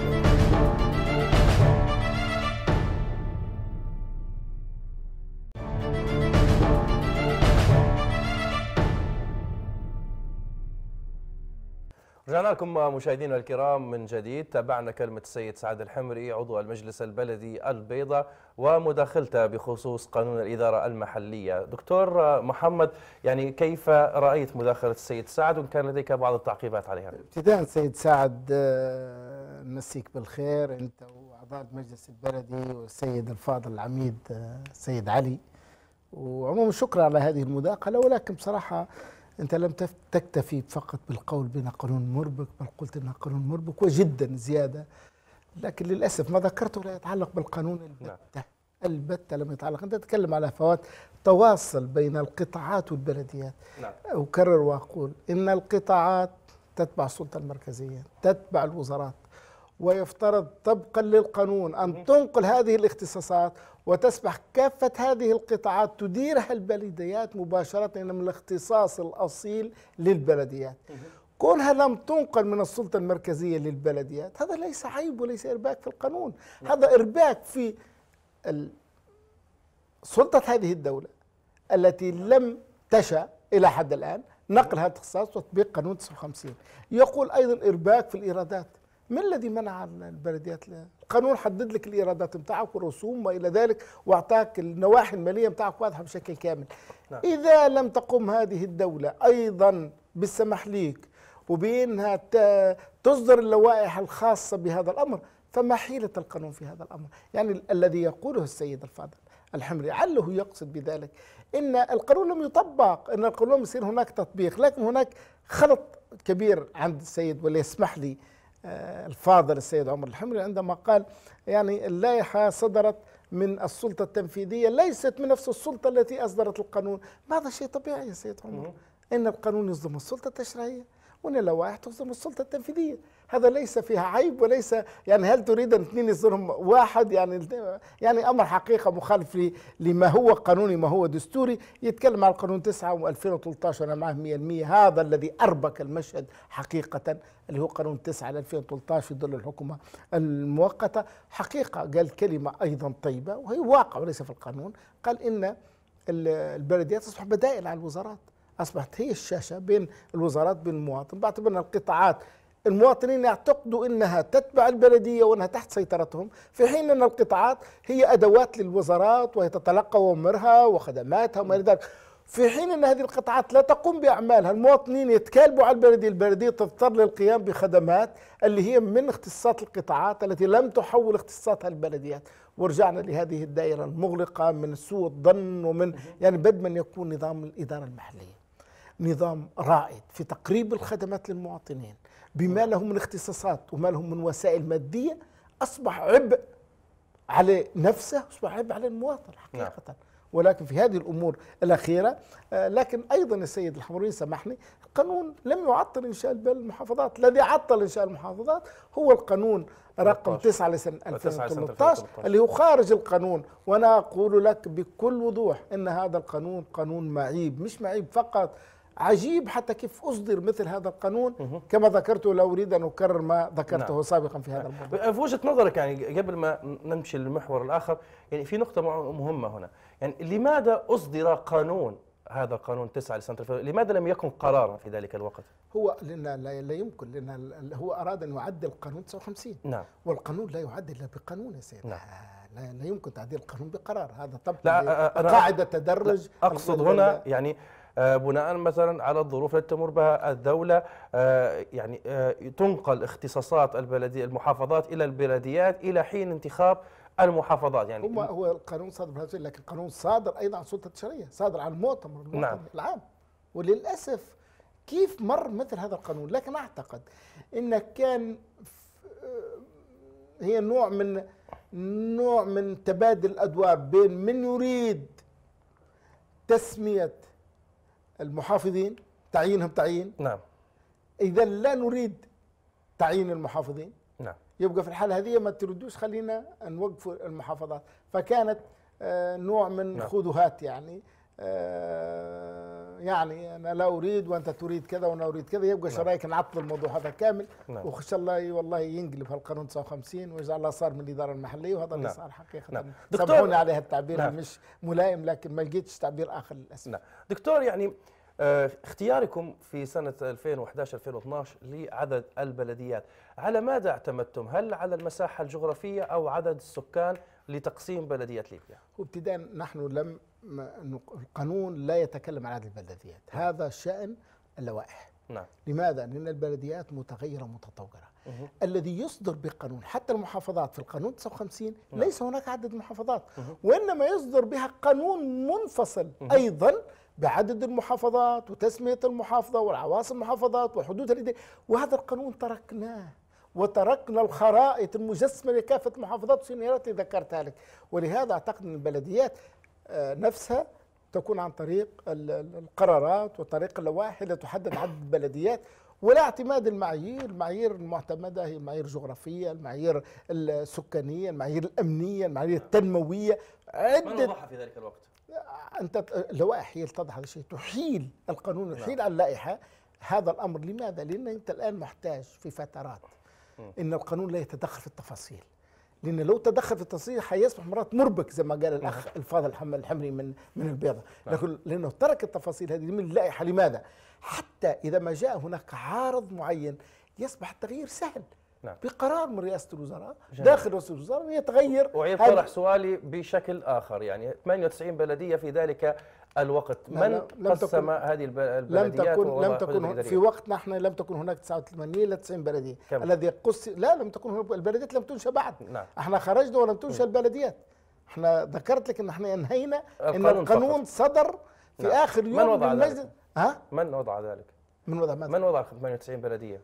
رجعنا لكم مشاهدينا الكرام من جديد تابعنا كلمة السيد سعد الحمري عضو المجلس البلدي البيضة ومداخلته بخصوص قانون الإدارة المحلية دكتور محمد يعني كيف رأيت مداخلة السيد سعد وإن كان لديك بعض التعقيبات عليها ابتداء سيد سعد آه، مسيك بالخير أنت وأعضاء المجلس البلدي والسيد الفاضل العميد السيد آه، علي وعموما شكرا على هذه المداخلة ولكن بصراحة أنت لم تكتفي فقط بالقول بأن قانون مربك بل قلت أنه قانون مربك وجدا زيادة لكن للأسف ما ذكرته لا يتعلق بالقانون البتة نعم. البتة لم يتعلق أنت تتكلم على فوات تواصل بين القطاعات والبلديات نعم. أكرر وأقول إن القطاعات تتبع السلطة المركزية تتبع الوزارات ويفترض طبقا للقانون أن تنقل هذه الاختصاصات وتسبح كافة هذه القطاعات تديرها البلديات مباشرة من الاختصاص الأصيل للبلديات كونها لم تنقل من السلطة المركزية للبلديات هذا ليس عيب وليس إرباك في القانون نعم. هذا إرباك في سلطة هذه الدولة التي نعم. لم تشأ إلى حد الآن نقل هذا الاختصاص وتطبيق قانون 59 يقول أيضا إرباك في الإيرادات ما الذي منع البلديات القانون حدد لك الايرادات بتاعك والرسوم والى ذلك واعطاك النواحي الماليه بتاعك واضحه بشكل كامل نعم. اذا لم تقم هذه الدوله ايضا بالسمح ليك وبانها تصدر اللوائح الخاصه بهذا الامر فما حيله القانون في هذا الامر يعني الذي يقوله السيد الفاضل الحمري عله يقصد بذلك ان القانون لم يطبق ان القانون يصير هناك تطبيق لكن هناك خلط كبير عند السيد ولا يسمح لي آه، الفاضل السيد عمر الحمري عندما قال يعني اللائحة صدرت من السلطة التنفيذية ليست من نفس السلطة التي أصدرت القانون هذا شيء طبيعي يا سيد عمر إن القانون يصدم السلطة التشريعية وإن اللوائح تصدم السلطة التنفيذية هذا ليس فيها عيب وليس يعني هل تريد ان اثنين يصيرهم واحد يعني يعني امر حقيقه مخالف لما هو قانوني ما هو دستوري يتكلم عن القانون 9 و2013 انا معاه 100% هذا الذي اربك المشهد حقيقه اللي هو قانون 9 ل 2013 في ظل الحكومه المؤقته حقيقه قال كلمه ايضا طيبه وهي واقع وليس في القانون قال ان البلديات تصبح بدائل على الوزارات اصبحت هي الشاشه بين الوزارات بين المواطن بعتبر ان القطاعات المواطنين يعتقدوا انها تتبع البلديه وانها تحت سيطرتهم في حين ان القطاعات هي ادوات للوزارات وهي تتلقى اوامرها وخدماتها وما الى ذلك في حين ان هذه القطاعات لا تقوم باعمالها المواطنين يتكالبوا على البلديه البلديه تضطر للقيام بخدمات اللي هي من اختصاصات القطاعات التي لم تحول اختصاصاتها البلديات ورجعنا لهذه الدائره المغلقه من سوء الظن ومن يعني بد من يكون نظام الاداره المحليه نظام رائد في تقريب الخدمات للمواطنين بما نعم. لهم من اختصاصات وما لهم من وسائل ماديه اصبح عبء على نفسه اصبح عبء على المواطن نعم. حقيقه نعم. ولكن في هذه الامور الاخيره آه، لكن ايضا السيد الحمروني سامحني القانون لم يعطل انشاء المحافظات الذي عطل انشاء المحافظات هو القانون رقم 9 لسنه 2013 اللي هو خارج القانون وانا اقول لك بكل وضوح ان هذا القانون قانون معيب مش معيب فقط عجيب حتى كيف اصدر مثل هذا القانون كما ذكرته لا اريد ان اكرر ما ذكرته نعم. سابقا في هذا نعم. الموضوع في وجهه نظرك يعني قبل ما نمشي للمحور الاخر يعني في نقطه مهمه هنا يعني لماذا اصدر قانون هذا القانون 9 لسنه لماذا لم يكن قرارا في ذلك الوقت؟ هو لا, لا يمكن لان هو اراد ان يعدل قانون 59 نعم والقانون لا يعدل الا بقانون يا سيدي نعم. لا, لا يمكن تعديل القانون بقرار هذا طبقا قاعده تدرج اقصد هنا يعني آه، بناء مثلا على الظروف التي تمر بها الدولة آه، يعني آه، تنقل اختصاصات البلدية المحافظات إلى البلديات إلى حين انتخاب المحافظات يعني هو هو القانون صادر بهذا لكن القانون صادر ايضا عن السلطه التشريعيه صادر عن المؤتمر نعم. العام وللاسف كيف مر مثل هذا القانون لكن اعتقد انه كان هي نوع من نوع من تبادل الادوار بين من يريد تسميه المحافظين تعيينهم تعيين نعم اذا لا نريد تعيين المحافظين نعم يبقى في الحاله هذه ما تردوش خلينا نوقف المحافظات فكانت آه، نوع من نعم. خذوهات يعني آه، يعني انا لا اريد وانت تريد كذا وانا اريد كذا يبقى ايش نعم. رايك نعطل الموضوع هذا كامل نعم. وان شاء الله والله ينقلب هالقانون 59 ويجعل الله صار من الاداره المحليه وهذا اللي نعم. صار حقيقه نعم. سامحوني على هالتعبير نعم. مش ملائم لكن ما لقيتش تعبير اخر للاسف نعم. دكتور يعني آه، اختياركم في سنة 2011 2012 لعدد البلديات على ماذا اعتمدتم هل على المساحة الجغرافية أو عدد السكان لتقسيم بلديات ليبيا وابتداء نحن لم القانون لا يتكلم عن عدد البلديات نعم. هذا شأن اللوائح نعم. لماذا؟ لأن البلديات متغيرة متطورة مه. الذي يصدر بقانون حتى المحافظات في القانون 59 نعم. ليس هناك عدد محافظات مه. وإنما يصدر بها قانون منفصل مه. أيضا بعدد المحافظات وتسمية المحافظة والعواصم المحافظات وحدود الإدارة وهذا القانون تركناه وتركنا الخرائط المجسمة لكافة المحافظات والسيناريوهات اللي ذكرتها لك ولهذا أعتقد أن البلديات آه، نفسها تكون عن طريق القرارات وطريق اللوائح التي تحدد عدد البلديات ولا اعتماد المعايير، المعايير المعتمدة هي المعايير الجغرافية، المعايير السكانية، المعايير الأمنية، المعايير التنموية، عدة من في ذلك الوقت؟ أنت اللوائح هي تضع هذا الشيء، تحيل القانون يحيل نعم. على اللائحة هذا الأمر، لماذا؟ لأن أنت الآن محتاج في فترات إن القانون لا يتدخل في التفاصيل لان لو تدخل في التصريح هيصبح مرات مربك زي ما قال الاخ نعم. الفاضل الحمري من من نعم. البيضه نعم. لكن لانه ترك التفاصيل هذه من اللائحه لماذا حتى اذا ما جاء هناك عارض معين يصبح التغيير سهل نعم. بقرار من رئاسه الوزراء جميل. داخل رئاسه الوزراء يتغير طرح سؤالي بشكل اخر يعني 98 بلديه في ذلك الوقت من قسم هذه البلديات لم تكن لم تكن في وقتنا احنا لم تكن هناك 89 الى 90 بلديه الذي قص لا لم تكن هناك البلديات لم تنشا بعد نعم. احنا خرجنا ولم تنشا البلديات احنا ذكرت لك ان احنا انهينا ان القانون فقط. صدر في نعم. اخر يوم من وضع المجلس ذلك؟ ها من وضع ذلك من وضع ماذا؟ من وضع 98 بلديه؟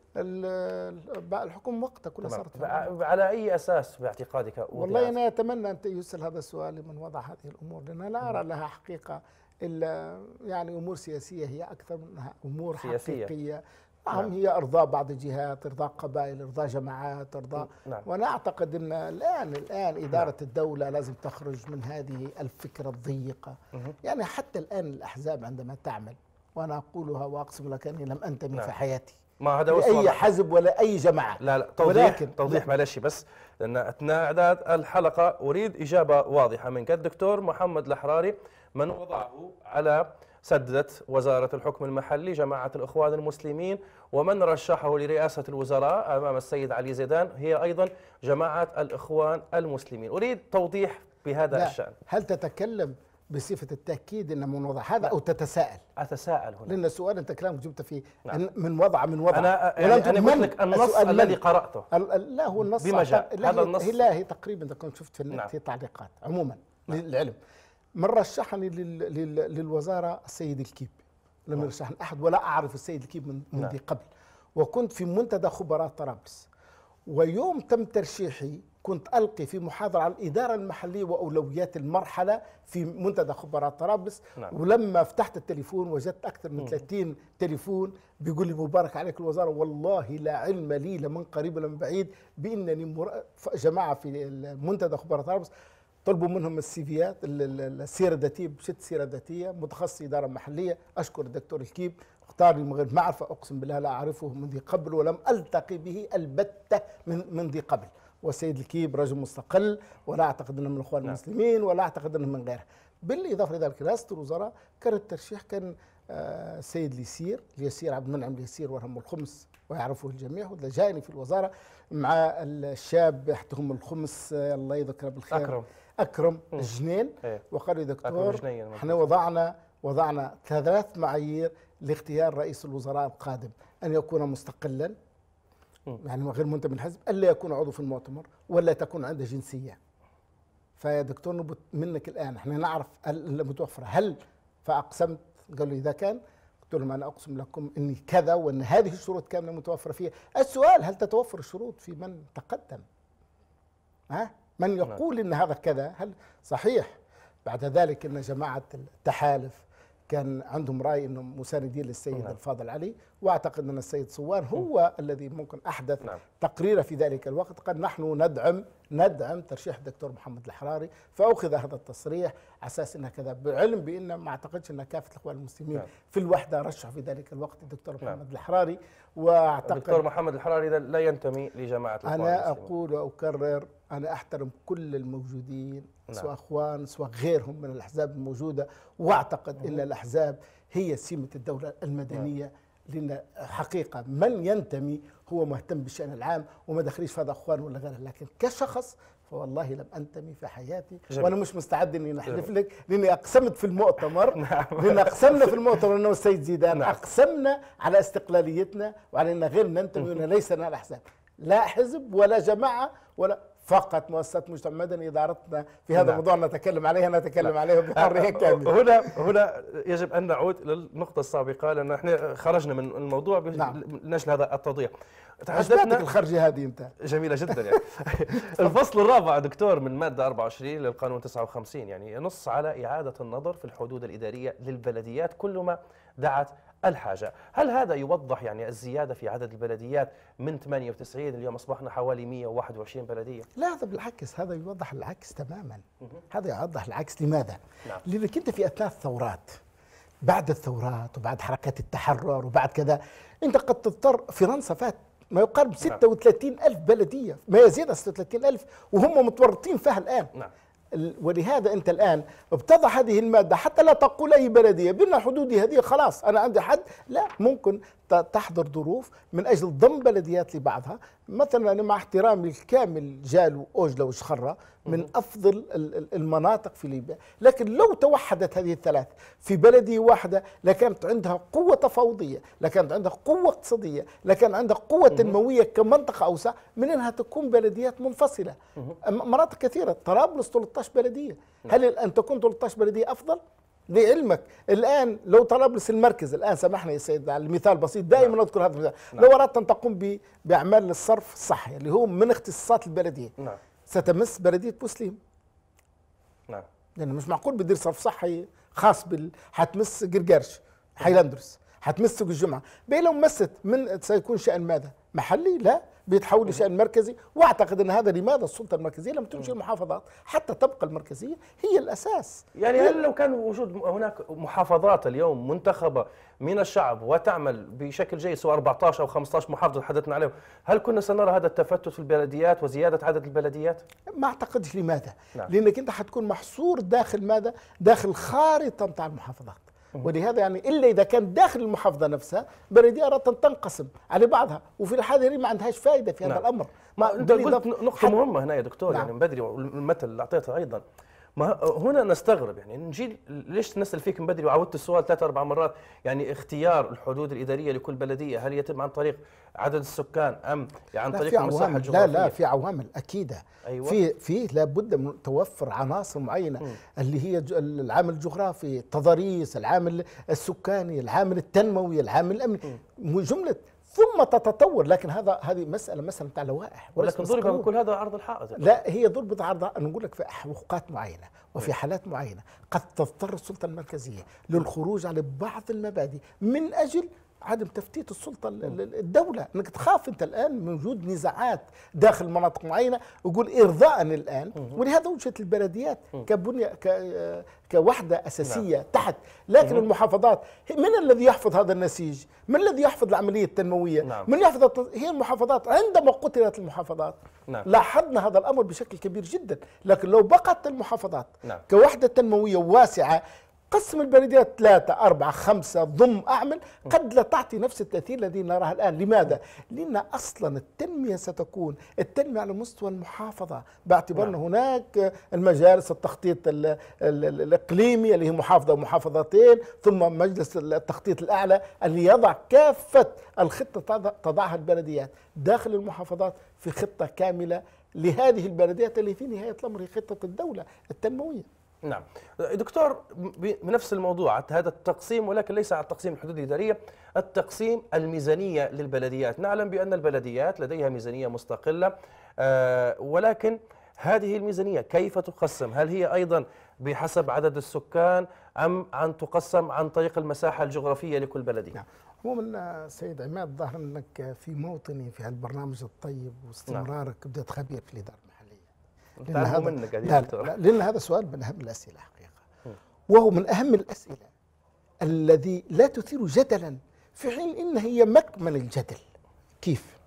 الحكم وقتها كلها صارت على اي اساس باعتقادك والله انا اتمنى ان يسال هذا السؤال لمن وضع هذه الامور لان لا ارى لها حقيقه الا يعني امور سياسيه هي اكثر منها امور سياسية. حقيقيه نعم, نعم. هي ارضاء بعض الجهات ارضاء قبائل ارضاء جماعات ارضاء نعم. وانا اعتقد ان الان الان نعم. اداره نعم. الدوله لازم تخرج من هذه الفكره الضيقه مه. يعني حتى الان الاحزاب عندما تعمل وانا اقولها واقسم لك اني لم انتمي نعم. في حياتي ما هذا وصل اي حزب ولا اي جماعه لا لا توضيح ولكن توضيح معلش بس لان اثناء اعداد الحلقه اريد اجابه واضحه منك الدكتور محمد الحراري من وضعه على سدت وزارة الحكم المحلي جماعة الإخوان المسلمين ومن رشحه لرئاسة الوزراء أمام السيد علي زيدان هي أيضا جماعة الإخوان المسلمين أريد توضيح بهذا لا. الشأن هل تتكلم بصفة التأكيد أن من وضع هذا لا. أو تتساءل أتساءل هنا لأن السؤال أنت كلامك جبت فيه نعم. من وضع من وضع أنا, يعني أنا من لك النص الذي قرأته لا هو النص بما جاء هذا النص لا هي تقريبا كنت شفت في, نعم. في التعليقات عموما نعم. للعلم من رشحني للوزاره السيد الكيب لم نعم. يرشحني احد ولا اعرف السيد الكيب من منذ نعم. قبل وكنت في منتدى خبراء طرابلس ويوم تم ترشيحي كنت ألقي في محاضرة على الإدارة المحلية وأولويات المرحلة في منتدى خبراء طرابلس نعم. ولما فتحت التليفون وجدت أكثر من 30 تليفون بيقول لي مبارك عليك الوزارة والله لا علم لي لمن قريب ولا من بعيد بأنني جماعة في منتدى خبراء طرابلس طلبوا منهم السيفيات السيره الذاتيه بست سيره ذاتيه متخصص اداره محليه اشكر الدكتور الكيب اختار لي من غير معرفه اقسم بالله لا اعرفه من ذي قبل ولم التقي به البته من من ذي قبل والسيد الكيب رجل مستقل ولا اعتقد انه من الاخوان نعم. المسلمين ولا اعتقد انه من غيره بالاضافه لذلك رئاسه الوزراء كان الترشيح آه، كان السيد اليسير اليسير عبد المنعم اليسير ورهم الخمس ويعرفه الجميع ولجاني في الوزاره مع الشاب يحتهم الخمس آه، الله يذكره بالخير اكرم اكرم الجنين إيه. وقال لي دكتور يعني احنا وضعنا وضعنا ثلاث معايير لاختيار رئيس الوزراء القادم ان يكون مستقلا يعني غير منتمي للحزب الا يكون عضو في المؤتمر ولا تكون عنده جنسيه فيا دكتور نبت منك الان احنا نعرف المتوفره هل فاقسمت قال لي اذا كان قلت لهم انا اقسم لكم اني كذا وان هذه الشروط كامله متوفره فيها السؤال هل تتوفر الشروط في من تقدم ها من نعم. يقول ان هذا كذا هل صحيح بعد ذلك ان جماعه التحالف كان عندهم راي انهم مساندين للسيد نعم. الفاضل علي واعتقد ان السيد صوان هو م. نعم. الذي ممكن احدث نعم. تقرير في ذلك الوقت قال نحن ندعم ندعم ترشيح الدكتور محمد الحراري فاخذ هذا التصريح على اساس انها كذا بعلم بان ما اعتقدش ان كافه الاخوان المسلمين نعم. في الوحده رشحوا في ذلك الوقت الدكتور نعم. محمد الحراري واعتقد الدكتور محمد الحراري لا ينتمي لجماعه الاخوان انا المسلمين. اقول واكرر انا احترم كل الموجودين نعم. سواء اخوان سواء غيرهم من الاحزاب الموجوده واعتقد ان الاحزاب هي سمه الدوله المدنيه نعم. لان حقيقه من ينتمي هو مهتم بالشان العام وما دخليش في هذا اخوان ولا غيره لكن كشخص فوالله لم انتمي في حياتي جميل. وانا مش مستعد اني نحلف لك لاني اقسمت في المؤتمر [LAUGHS] نعم. لان اقسمنا في المؤتمر انه السيد زيدان نعم. اقسمنا على استقلاليتنا وعلى اننا غير ننتمي [LAUGHS] وليس لنا احزاب لا حزب ولا جماعه ولا فقط مؤسسات مجتمع مدني ادارتنا في هذا نعم. الموضوع نتكلم عليها نتكلم لا. نعم. عليها بحريه أه، أه، كامله هنا هنا يجب ان نعود للنقطه السابقه لان احنا خرجنا من الموضوع نعم. لنجل هذا التوضيح تحدثنا الخرجه هذه انت جميله جدا يعني [LAUGHS] الفصل الرابع دكتور من ماده 24 للقانون 59 يعني نص على اعاده النظر في الحدود الاداريه للبلديات كلما دعت الحاجة هل هذا يوضح يعني الزيادة في عدد البلديات من 98 اليوم أصبحنا حوالي 121 بلدية لا هذا بالعكس هذا يوضح العكس تماما هذا يوضح العكس لماذا نعم. لأنك أنت في أثناء الثورات بعد الثورات وبعد حركات التحرر وبعد كذا أنت قد تضطر فرنسا فات ما يقارب 36 نعم. ألف بلدية ما يزيد 36 ألف وهم متورطين فيها الآن نعم. ولهذا انت الان ابتضع هذه الماده حتى لا تقول اي بلديه بين حدودي هذه خلاص انا عندي حد لا ممكن تحضر ظروف من اجل ضم بلديات لبعضها مثلا انا مع احترامي الكامل جالو اوجلا وشخره من افضل المناطق في ليبيا لكن لو توحدت هذه الثلاث في بلديه واحده لكانت عندها قوه تفاوضيه لكانت عندها قوه اقتصاديه لكان عندها قوه تنمويه كمنطقه اوسع من انها تكون بلديات منفصله مناطق كثيره طرابلس 13 بلديه هل ان تكون 13 بلديه افضل لعلمك الان لو طرابلس المركز الان سامحني يا سيد على المثال بسيط دائما نعم. اذكر هذا المثال نعم. لو اردت ان تقوم باعمال الصرف الصحي اللي هو من اختصاصات البلديه نعم. ستمس بلديه بوسليم نعم لانه مش معقول بدير صرف صحي خاص بال حتمس قرقرش هايلاندرز نعم. حتمس سوق الجمعه بينما لو مست من سيكون شان ماذا؟ محلي لا بيتحول لشأن مركزي واعتقد ان هذا لماذا السلطه المركزيه لم تنشئ المحافظات حتى تبقى المركزيه هي الاساس يعني هل لو كان وجود هناك محافظات اليوم منتخبه من الشعب وتعمل بشكل جيد سواء 14 او 15 محافظه تحدثنا عليهم هل كنا سنرى هذا التفتت في البلديات وزياده عدد البلديات ما اعتقدش لماذا نعم. لانك انت حتكون محصور داخل ماذا داخل خارطه تاع المحافظات ولهذا يعني الا اذا كان داخل المحافظه نفسها بلديه اردت ان تنقسم على بعضها وفي الحاله هي ما عندهاش فائده في هذا نعم. الامر ما انت قلت نقطه مهمه هنا يا دكتور نعم. يعني من بدري والمثل اللي اعطيته ايضا ما هنا نستغرب يعني نجي ليش نسال فيك من بدري وعودت السؤال ثلاث اربع مرات يعني اختيار الحدود الاداريه لكل بلديه هل يتم عن طريق عدد السكان ام يعني عن طريق المساحه الجغرافيه؟ لا لا في عوامل اكيده أيوة. في في لابد من توفر عناصر معينه م. اللي هي العامل الجغرافي، التضاريس، العامل السكاني، العامل التنموي، العامل الامني، جمله ثم تتطور لكن هذا هذه مساله مثلا بتاع لوائح ولكن ضرب كل هذا عرض الحائط لا هي ضربت عرض انا نقول لك في اوقات معينه وفي إيه. حالات معينه قد تضطر السلطه المركزيه للخروج على بعض المبادئ من اجل عدم تفتيت السلطه الدوله انك تخاف انت الان من وجود نزاعات داخل مناطق معينه يقول ارضاء الان ولهذا وجدت البلديات كبنيه آه، كوحده اساسيه نعم. تحت لكن مم. المحافظات من الذي يحفظ هذا النسيج من الذي يحفظ العمليه التنمويه نعم. من يحفظ هي المحافظات عندما قتلت المحافظات نعم. لاحظنا هذا الامر بشكل كبير جدا لكن لو بقت المحافظات نعم. كوحده تنمويه واسعه قسم البلديات ثلاثة أربعة خمسة ضم أعمل قد لا تعطي نفس التأثير الذي نراه الآن لماذا؟ لأن أصلا التنمية ستكون التنمية على مستوى المحافظة باعتبار نعم. أن هناك المجالس التخطيط الإقليمي اللي هي محافظة ومحافظتين ثم مجلس التخطيط الأعلى اللي يضع كافة الخطة تضعها البلديات داخل المحافظات في خطة كاملة لهذه البلديات اللي في نهاية الأمر هي خطة الدولة التنموية نعم دكتور بنفس الموضوع هذا التقسيم ولكن ليس على التقسيم الحدود الإدارية التقسيم الميزانية للبلديات نعلم بأن البلديات لديها ميزانية مستقلة آه، ولكن هذه الميزانية كيف تقسم هل هي أيضا بحسب عدد السكان أم أن تقسم عن طريق المساحة الجغرافية لكل بلدية نعم. عموما سيد عماد ظهر أنك في موطني في هالبرنامج الطيب واستمرارك نعم. بدأت خبير في الإدارة لأن هذا, منك لا لا لأن هذا سؤال من أهم الأسئلة حقيقة وهو من أهم الأسئلة الذي لا تثير جدلا في حين إن هي مكمن الجدل كيف؟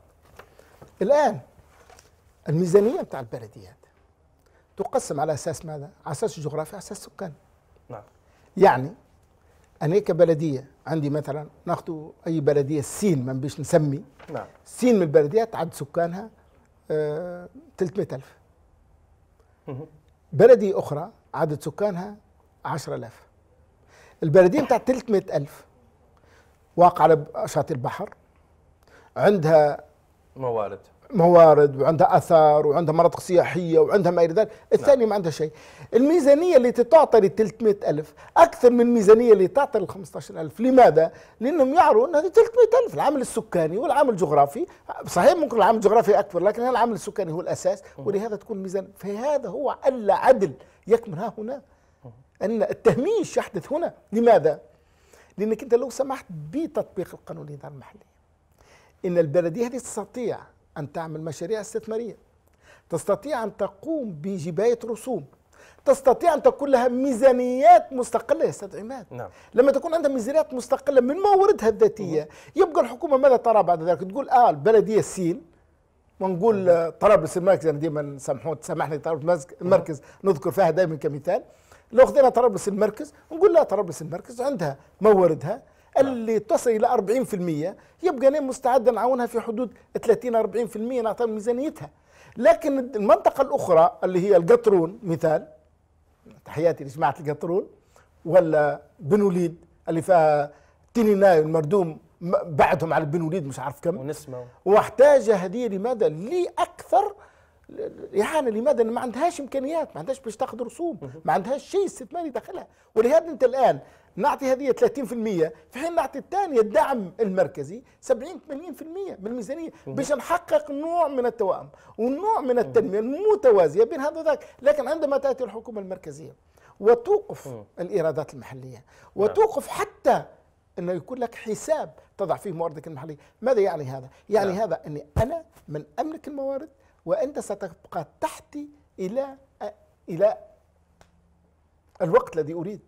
الآن الميزانية بتاع البلديات تقسم على أساس ماذا؟ على أساس جغرافي على أساس سكان نعم يعني أنا كبلدية عندي مثلا ناخذ أي بلدية سين ما بيش نسمي نعم سين من البلديات عدد سكانها 300000 آه، بلدي أخرى عدد سكانها ألاف البلدية بتاعت 300 ألف واقعة على شاطئ البحر عندها موارد موارد وعندها اثار وعندها مناطق سياحيه وعندها ما الى ذلك، الثانيه نعم. ما عندها شيء. الميزانيه اللي تعطى لل 300000 اكثر من الميزانيه اللي تعطى لل 15000 لماذا؟ لانهم يعرفوا ان هذه 300000 العامل السكاني والعامل الجغرافي صحيح ممكن العامل الجغرافي اكبر لكن العامل السكاني هو الاساس ولهذا تكون الميزانيه فهذا هو الا عدل يكمن ها هنا ان التهميش يحدث هنا لماذا؟ لانك انت لو سمحت بتطبيق القانون الاداري المحلي ان البلديه هذه تستطيع أن تعمل مشاريع استثمارية تستطيع أن تقوم بجباية رسوم تستطيع أن تكون لها ميزانيات مستقلة يا أستاذ عماد نعم. لما تكون عندها ميزانيات مستقلة من مواردها الذاتية يبقى الحكومة ماذا ترى بعد ذلك تقول آه البلدية السين ونقول آه، طرابلس المركز أنا ديما سامحوني سامحني طرابلس المركز نذكر فيها دائما كمثال لو خذينا طرابلس المركز نقول لا طرابلس المركز عندها مواردها اللي تصل الى 40% يبقى انا مستعد نعاونها في حدود 30 40% نعطيها ميزانيتها لكن المنطقه الاخرى اللي هي القطرون مثال تحياتي لجماعه القطرون ولا بنوليد اللي فيها تنيناي المردوم بعدهم على بنوليد مش عارف كم ونسمه واحتاج هذه لماذا؟ لأكثر يعني لماذا ما عندهاش امكانيات ما عندهاش باش تاخذ رسوم ما عندهاش شيء استثماري داخلها ولهذا انت الان نعطي هذه 30% في حين نعطي الثانية الدعم المركزي 70 80% من الميزانية باش نحقق نوع من التوائم ونوع من التنمية المتوازية بين هذا وذاك لكن عندما تأتي الحكومة المركزية وتوقف الإيرادات المحلية نعم. وتوقف حتى انه يكون لك حساب تضع فيه مواردك المحليه، ماذا يعني هذا؟ يعني لا. نعم. هذا اني انا من املك الموارد وانت ستبقى تحتي الى الى الوقت الذي اريد.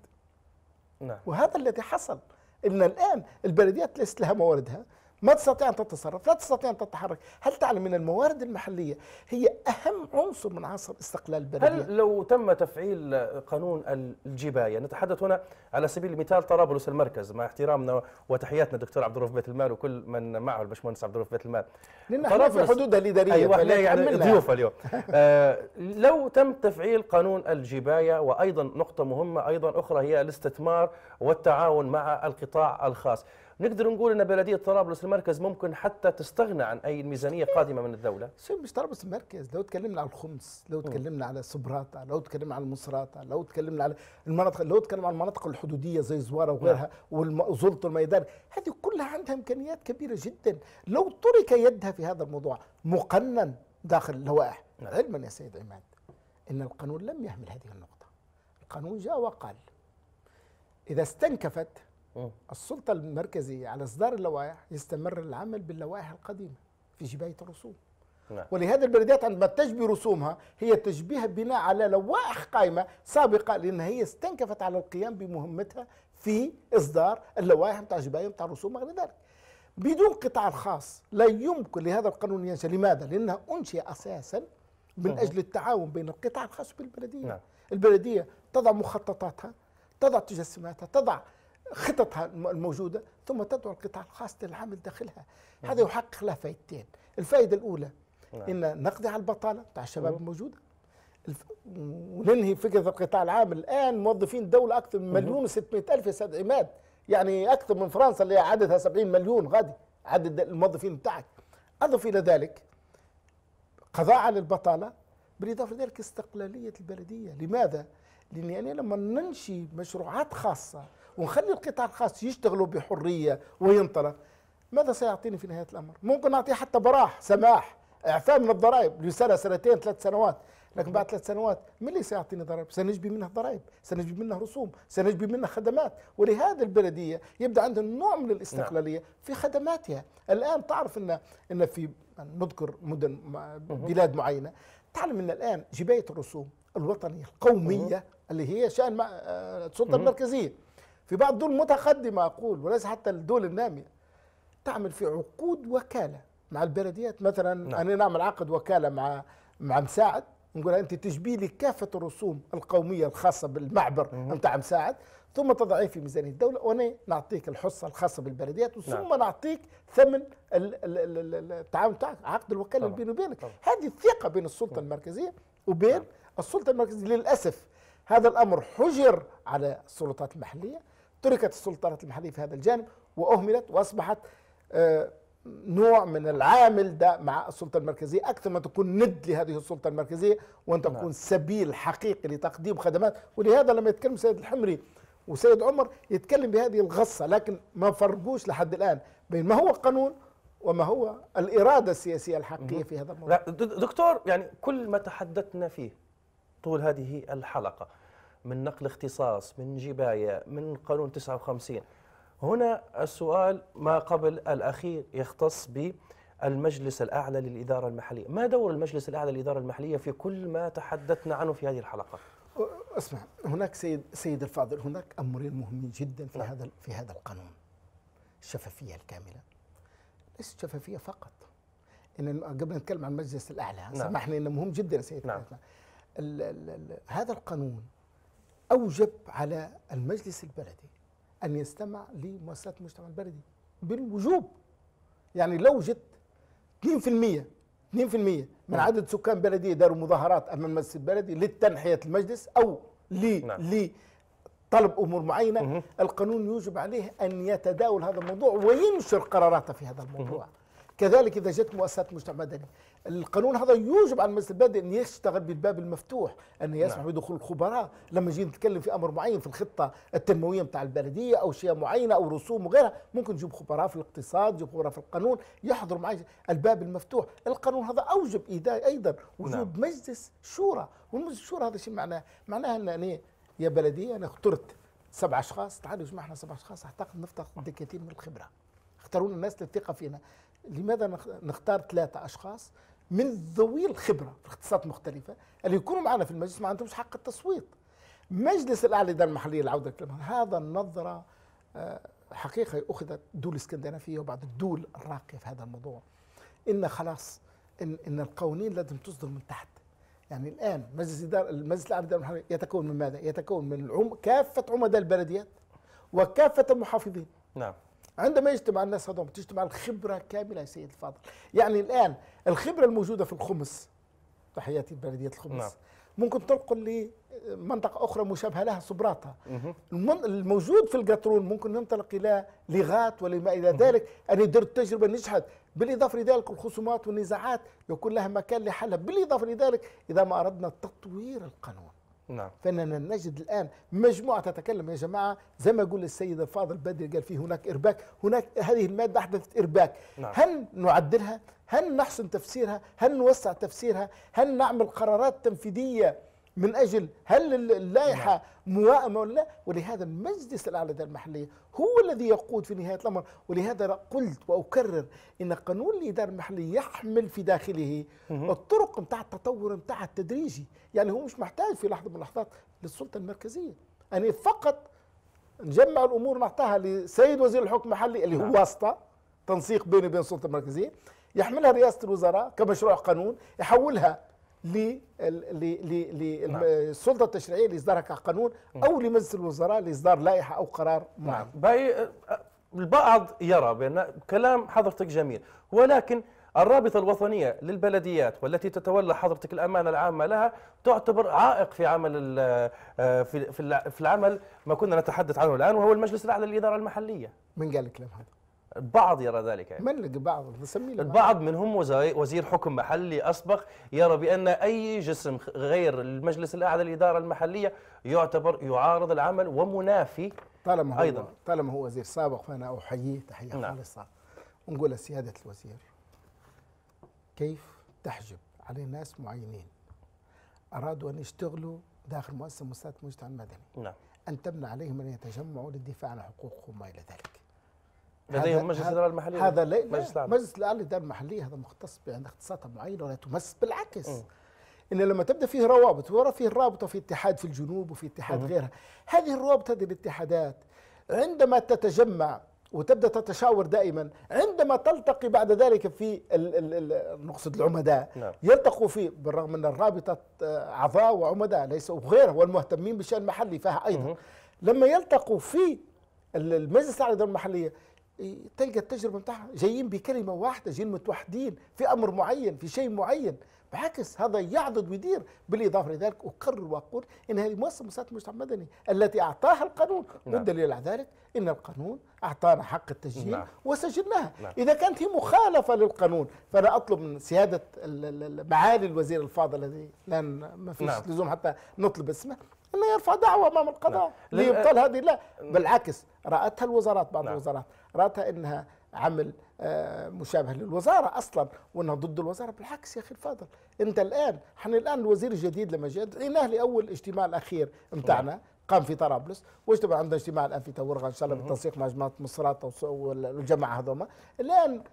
نعم. وهذا الذي حصل إن الآن البلديات ليست لها مواردها ما تستطيع أن تتصرف لا تستطيع أن تتحرك هل تعلم أن الموارد المحلية هي أهم عنصر من عناصر استقلال البلد هل لو تم تفعيل قانون الجباية نتحدث هنا على سبيل المثال طرابلس المركز مع احترامنا وتحياتنا دكتور عبد الرؤوف بيت المال وكل من معه الباشمهندس عبد الرؤوف بيت المال لأن احنا في حدودها الإدارية أيوة يعني ضيوف اليوم آه لو تم تفعيل قانون الجباية وأيضا نقطة مهمة أيضا أخرى هي الاستثمار والتعاون مع القطاع الخاص نقدر نقول ان بلديه طرابلس المركز ممكن حتى تستغنى عن اي ميزانيه إيه. قادمه من الدوله شوف مش طرابلس المركز لو تكلمنا على الخمس لو تكلمنا على سبراتا لو تكلمنا على المصراتا لو تكلمنا على المناطق لو تكلمنا على المناطق الحدوديه زي زواره وغيرها نعم. وزلط الميدان هذه كلها عندها امكانيات كبيره جدا لو ترك يدها في هذا الموضوع مقنن داخل اللوائح نعم. علما يا سيد عماد ان القانون لم يحمل هذه النقطه القانون جاء وقال اذا استنكفت السلطة المركزية على إصدار اللوائح يستمر العمل باللوائح القديمة في جباية الرسوم نعم. ولهذا البلديات عندما تجبي رسومها هي تجبيها بناء على لوائح قائمة سابقة لأن هي استنكفت على القيام بمهمتها في إصدار اللوائح متاع جباية متاع الرسوم وغير ذلك بدون قطاع خاص لا يمكن لهذا القانون ينشأ لماذا؟ لأنه أنشئ أساسا من أجل التعاون بين القطاع الخاص بالبلدية نعم. البلدية تضع مخططاتها تضع تجسماتها تضع خططها الموجوده ثم تدعو القطاع الخاص للعمل داخلها هذا يحقق له فائدتين الفائده الاولى نعم. ان نقضي على البطاله بتاع الشباب الموجوده الف... وننهي فكره القطاع العام الان موظفين الدوله اكثر من مليون و الف يا استاذ عماد يعني اكثر من فرنسا اللي عددها 70 مليون غادي عدد الموظفين بتاعك اضف الى ذلك قضاء على البطاله بالاضافه لذلك استقلاليه البلديه لماذا لاني انا لما ننشي مشروعات خاصه ونخلي القطاع الخاص يشتغلوا بحريه وينطلق ماذا سيعطيني في نهايه الامر؟ ممكن اعطيه حتى براح سماح اعفاء من الضرائب لسنه سنتين ثلاث سنوات لكن بعد ثلاث سنوات من اللي سيعطيني ضرائب؟ سنجبي منها ضرائب، سنجبي منها رسوم، سنجبي منها خدمات، ولهذا البلديه يبدا عندها نوع من الاستقلاليه نعم. في خدماتها، الان تعرف ان ان في يعني نذكر مدن بلاد معينه تعلم ان الان جبايه الرسوم الوطنيه القوميه اللي هي شان آه، السلطه المركزيه في بعض دول متقدمة أقول وليس حتى الدول النامية تعمل في عقود وكالة مع البلديات مثلا نعم. أنا نعمل عقد وكالة مع مع مساعد نقول أنت تجبي لي كافة الرسوم القومية الخاصة بالمعبر نتاع مساعد ثم تضعيه في ميزانية الدولة وأنا نعطيك الحصة الخاصة بالبلديات نعم. ثم نعم. نعطيك ثمن التعاون تاعك عقد الوكالة بيني وبينك هذه الثقة بين السلطة نعم. المركزية وبين نعم. السلطة المركزية للأسف هذا الأمر حجر على السلطات المحلية تركت السلطنة المحلية في هذا الجانب وأهملت وأصبحت آه، نوع من العامل ده مع السلطة المركزية أكثر ما تكون ند لهذه السلطة المركزية وأن نعم. تكون نعم. سبيل حقيقي لتقديم خدمات ولهذا لما يتكلم سيد الحمري وسيد عمر يتكلم بهذه الغصة لكن ما فرقوش لحد الآن بين ما هو قانون وما هو الإرادة السياسية الحقيقية في هذا الموضوع لا دكتور يعني كل ما تحدثنا فيه طول هذه الحلقة من نقل اختصاص من جباية من قانون 59 هنا السؤال ما قبل الأخير يختص بالمجلس الأعلى للإدارة المحلية ما دور المجلس الأعلى للإدارة المحلية في كل ما تحدثنا عنه في هذه الحلقة اسمع هناك سيد سيد الفاضل هناك امرين مهمين جدا في نعم. هذا في هذا القانون الشفافيه الكامله ليست شفافيه فقط ان قبل نتكلم عن المجلس الاعلى نعم. سمح لي انه مهم جدا سيد نعم. هذا القانون أوجب على المجلس البلدي أن يستمع لمؤسسات المجتمع البلدي بالوجوب يعني لو جت 2% 2% من نعم. عدد سكان بلدية داروا مظاهرات أمام المجلس البلدي لتنحية المجلس أو لي نعم. لطلب طلب امور معينه مه. القانون يوجب عليه ان يتداول هذا الموضوع وينشر قراراته في هذا الموضوع مه. كذلك اذا جت مؤسسات مجتمع مدني القانون هذا يوجب على المجلس البلدي ان يشتغل بالباب المفتوح ان يسمح نعم. بدخول الخبراء لما نجي نتكلم في امر معين في الخطه التنمويه نتاع البلديه او شيء معينه او رسوم وغيرها ممكن نجيب خبراء في الاقتصاد نجيب خبراء في القانون يحضروا معي الباب المفتوح القانون هذا اوجب ايضا وجود نعم. مجلس شورى والمجلس الشورى هذا شو معناه معناه ان يا بلديه انا اخترت سبع اشخاص تعالوا اجمعنا جماعه احنا سبع اشخاص اعتقد نفتقد كثير من الخبره اختاروا الناس للثقه فينا لماذا نختار ثلاثة أشخاص من ذوي الخبرة في اختصاصات مختلفة اللي يكونوا معنا في المجلس ما عندهمش حق التصويت مجلس الأعلى للإدارة المحلية العودة هذا النظرة آه، حقيقة أخذت دول اسكندنافية وبعض الدول الراقية في هذا الموضوع إن خلاص إن, إن القوانين لازم تصدر من تحت يعني الآن مجلس الإدارة المجلس الأعلى للإدارة المحلية يتكون من ماذا؟ يتكون من العم... كافة عمداء البلديات وكافة المحافظين نعم عندما يجتمع الناس هذول تجتمع الخبرة كاملة يا سيد الفاضل يعني الآن الخبرة الموجودة في الخمس تحياتي لبلدية الخمس نعم. ممكن تنقل لمنطقة أخرى مشابهة لها صبراتا الموجود في القطرون ممكن ننطلق إلى لغات ولما إلى ذلك أن درت تجربة نجحت بالإضافة لذلك الخصومات والنزاعات يكون لها مكان لحلها بالإضافة لذلك إذا ما أردنا تطوير القانون نعم فاننا نجد الان مجموعه تتكلم يا جماعه زي ما يقول السيد الفاضل بدري قال فيه هناك ارباك هناك هذه الماده احدثت ارباك نعم. هل نعدلها هل نحسن تفسيرها هل نوسع تفسيرها هل نعمل قرارات تنفيذيه من أجل هل اللائحة نعم. موائمة ولا لا ولهذا المجلس الأعلى المحلية هو الذي يقود في نهاية الأمر ولهذا قلت وأكرر أن قانون الإدارة المحلية يحمل في داخله الطرق نتاع التطور نتاع التدريجي يعني هو مش محتاج في لحظة من اللحظات للسلطة المركزية يعني فقط نجمع الأمور نعطاها لسيد وزير الحكم المحلي اللي هو نعم. واسطة تنسيق بيني وبين السلطة المركزية يحملها رئاسة الوزراء كمشروع قانون يحولها للسلطه نعم. التشريعيه لاصدارها كقانون او لمجلس الوزراء لاصدار لائحه او قرار نعم. معين. باي البعض يرى بان كلام حضرتك جميل ولكن الرابطة الوطنية للبلديات والتي تتولى حضرتك الأمانة العامة لها تعتبر عائق في عمل في العمل ما كنا نتحدث عنه الآن وهو المجلس الأعلى للإدارة المحلية. من قال لك هذا؟ البعض يرى ذلك يعني. من البعض البعض منهم وزير حكم محلي أسبق يرى بأن أي جسم غير المجلس الأعلى للإدارة المحلية يعتبر يعارض العمل ومنافي طالما هو أيضا طالما هو وزير سابق فأنا أحييه تحية نعم. خالصة ونقول لسيادة الوزير كيف تحجب على ناس معينين أرادوا أن يشتغلوا داخل مؤسسة مؤسسات المجتمع المدني نعم. أن تمنع عليهم أن يتجمعوا للدفاع عن حقوقهم وما الى ذلك لديهم مجلس الاداره المحلي هذا لا مجلس العام مجلس الاداره المحليه هذا مختص بعند اختصاصات معينه ولا تمس بالعكس ان لما تبدا فيه روابط ورا فيه الرابطه في اتحاد في الجنوب وفي اتحاد مم. غيرها هذه الروابط هذه الاتحادات عندما تتجمع وتبدا تتشاور دائما عندما تلتقي بعد ذلك في نقصد العمداء نعم. يلتقوا في بالرغم ان الرابطه آه، اعضاء وعمداء ليس وغيره والمهتمين بالشان المحلي فيها ايضا مم. لما يلتقوا في المجلس الاعلى المحليه تلقى التجربه بتاعها جايين بكلمه واحده جايين متوحدين في امر معين في شيء معين بالعكس هذا يعضد ويدير بالاضافه لذلك اقرر واقول ان هذه مؤسسه مؤسسات المجتمع المدني التي اعطاها القانون نعم. والدليل على ذلك ان القانون اعطانا حق التسجيل نعم. وسجلناها نعم. اذا كانت هي مخالفه للقانون فانا اطلب من سياده معالي الوزير الفاضل الذي لان ما فيش نعم. لزوم حتى نطلب اسمه انه يرفع دعوه امام القضاء نعم. ليبطل هذه لا نعم. بالعكس راتها الوزارات بعض نعم. الوزارات رأتها أنها عمل آه، مشابه للوزاره اصلا وانها ضد الوزاره بالعكس يا اخي الفاضل انت الان احنا الان الوزير الجديد لما جاء دعيناه لاول اجتماع الاخير متاعنا نعم. قام في طرابلس واجتمع عندنا اجتماع الان في تورغه ان شاء الله بالتنسيق مع جماعه مصرات والجماعه هذوما الان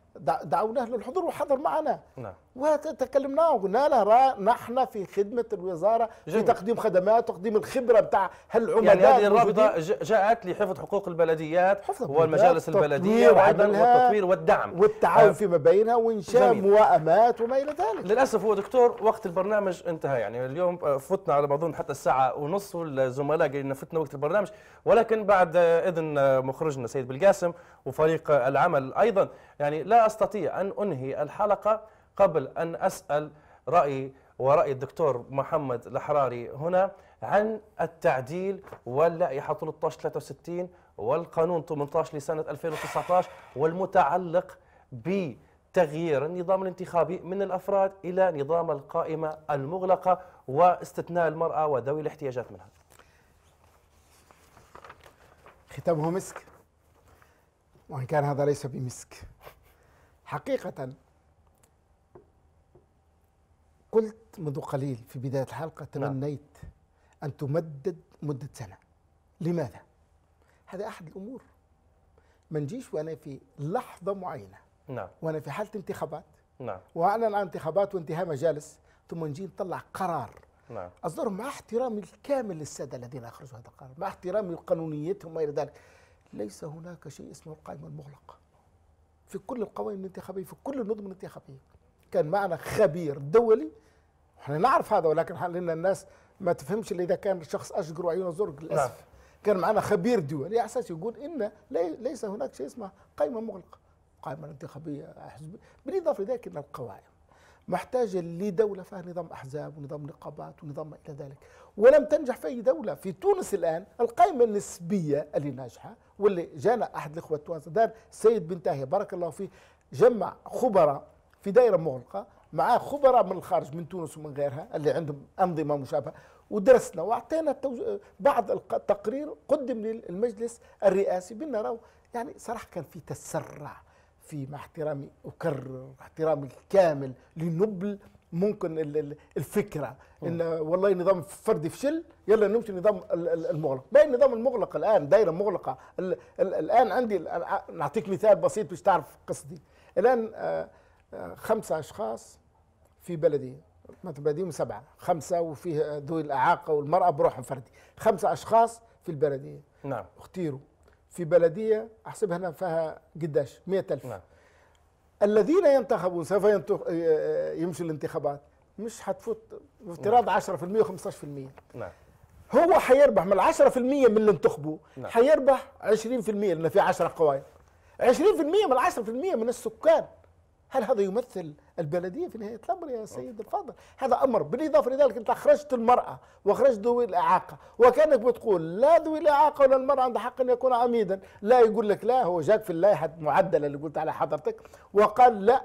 دعوناه للحضور وحضر معنا نعم. وتكلمنا وقلنا له نحن في خدمه الوزاره جميل. في تقديم خدمات تقديم الخبره بتاع هالعملاء يعني هذه الرابطه جاءت لحفظ حقوق البلديات حفظ والمجالس البلديه وايضا والتطوير والدعم والتعاون آه، فيما بينها وانشاء موائمات وما الى ذلك للاسف هو دكتور وقت البرنامج انتهى يعني اليوم آه، فتنا على ما اظن حتى الساعه ونص والزملاء قالوا فتنا وقت البرنامج ولكن بعد آه، اذن مخرجنا سيد بالقاسم وفريق العمل ايضا يعني لا لا أستطيع أن أنهي الحلقة قبل أن أسأل رأي ورأي الدكتور محمد الحراري هنا عن التعديل واللائحة 1363 والقانون 18 لسنة 2019 والمتعلق بتغيير النظام الانتخابي من الافراد الى نظام القائمه المغلقه واستثناء المراه وذوي الاحتياجات منها. ختامه مسك وان كان هذا ليس بمسك. حقيقة قلت منذ قليل في بداية الحلقة نعم. تمنيت أن تمدد مدة سنة لماذا؟ هذا أحد الأمور ما نجيش وأنا في لحظة معينة نعم وأنا في حالة انتخابات نعم وأعلن عن انتخابات وانتهاء مجالس ثم نجي نطلع قرار نعم أصدره مع احترامي الكامل للسادة الذين أخرجوا هذا القرار مع احترامي لقانونيتهم إلى ذلك ليس هناك شيء اسمه القائمة المغلقة في كل القوائم الانتخابيه في كل النظم الانتخابيه كان معنا خبير دولي احنا نعرف هذا ولكن لان الناس ما تفهمش الا اذا كان الشخص اشقر وعيونه زرق للاسف نعم. كان معنا خبير دولي على اساس يقول ان ليس هناك شيء اسمه قائمه مغلقه قائمه انتخابيه حزبيه بالاضافه لذلك ان القوائم محتاجة لدولة فيها نظام أحزاب ونظام نقابات ونظام ما إلى ذلك ولم تنجح في أي دولة في تونس الآن القائمة النسبية اللي ناجحة واللي جانا أحد الإخوة التوانسة دار سيد تاهي بارك الله فيه جمع خبراء في دائرة مغلقة معاه خبراء من الخارج من تونس ومن غيرها اللي عندهم أنظمة مشابهة ودرسنا واعطينا بعض التقرير قدم للمجلس الرئاسي بنا راهو يعني صراحة كان في تسرع في مع احترامي اكرر احترامي الكامل لنبل ممكن الفكره ان والله نظام فردي فشل يلا نمشي نظام المغلق باين النظام المغلق الان دايره مغلقه الان عندي نعطيك مثال بسيط باش تعرف قصدي الان آه، آه، خمسه اشخاص في بلدي بلدي سبعه خمسه وفيه ذوي الاعاقه والمراه بروحهم فردي خمسه اشخاص في البلديه نعم اختيروا في بلدية أحسبها أنا فيها قداش 100000 نعم. الذين ينتخبون سوف آه، يمشي الانتخابات مش حتفوت بافتراض نعم. 10% و15% نعم هو حيربح من 10% من اللي انتخبوا نعم. حيربح 20% لأن في 10 قوائم 20% من 10% من السكان هل هذا يمثل البلديه في نهايه الامر يا سيد الفاضل؟ هذا امر بالاضافه لذلك انت اخرجت المراه واخرجت ذوي الاعاقه وكانك بتقول لا ذوي الاعاقه ولا المراه عندها حق ان يكون عميدا، لا يقول لك لا هو جاك في اللائحه المعدله اللي قلت على حضرتك وقال لا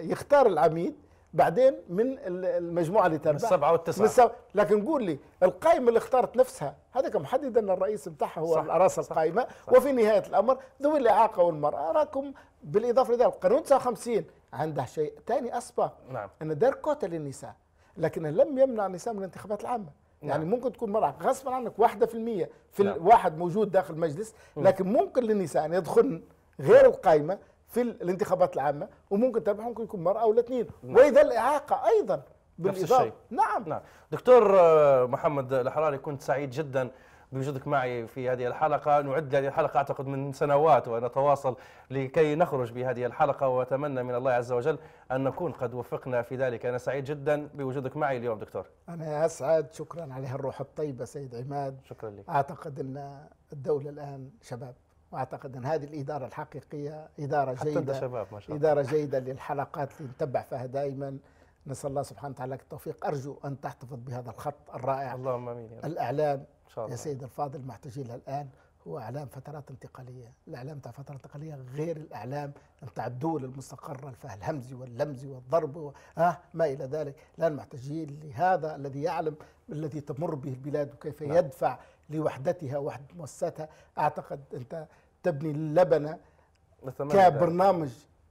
يختار العميد بعدين من المجموعه اللي تابعها من السبعه والتسعه من السبعة. لكن قول لي القائمه اللي اختارت نفسها هذاك محدد ان الرئيس بتاعها هو رأس القائمه صح وفي نهايه الامر ذوي الاعاقه والمراه اراكم إيه بالاضافه لذلك قانون 59 عنده شيء ثاني اسبق نعم. ان دار كوتا للنساء لكن لم يمنع النساء من الانتخابات العامه نعم. يعني ممكن تكون مرأة غصبا عنك واحدة في المية في نعم. الواحد موجود داخل المجلس لكن ممكن للنساء أن يدخلن غير القائمة في الانتخابات العامه وممكن تربح ممكن يكون مره او الاثنين نعم. واذا الاعاقه ايضا بالإضافة. نفس الشيء نعم نعم دكتور آه، محمد الحراري كنت سعيد جدا بوجودك معي في هذه الحلقة نعد هذه الحلقة أعتقد من سنوات ونتواصل لكي نخرج بهذه الحلقة وأتمنى من الله عز وجل أن نكون قد وفقنا في ذلك أنا سعيد جدا بوجودك معي اليوم دكتور أنا أسعد شكرا على هالروح الطيبة سيد عماد شكرا لك أعتقد أن الدولة الآن شباب واعتقد ان هذه الاداره الحقيقيه اداره حتى جيده شباب ما شاء الله. اداره جيده للحلقات اللي نتبع فيها دائما نسال الله سبحانه وتعالى التوفيق ارجو ان تحتفظ بهذا الخط الرائع اللهم امين يا رب. الاعلام ان شاء الله يا سيد الفاضل محتاجين الان هو اعلام فترات انتقاليه، الاعلام تاع فتره انتقاليه غير الاعلام نتاع الدول المستقره فيها الهمز واللمز والضرب و... آه ما الى ذلك، الان محتاجين لهذا الذي يعلم الذي تمر به البلاد وكيف نعم. يدفع لوحدتها وحد مؤسساتها، اعتقد انت تبني اللبنه كبرنامج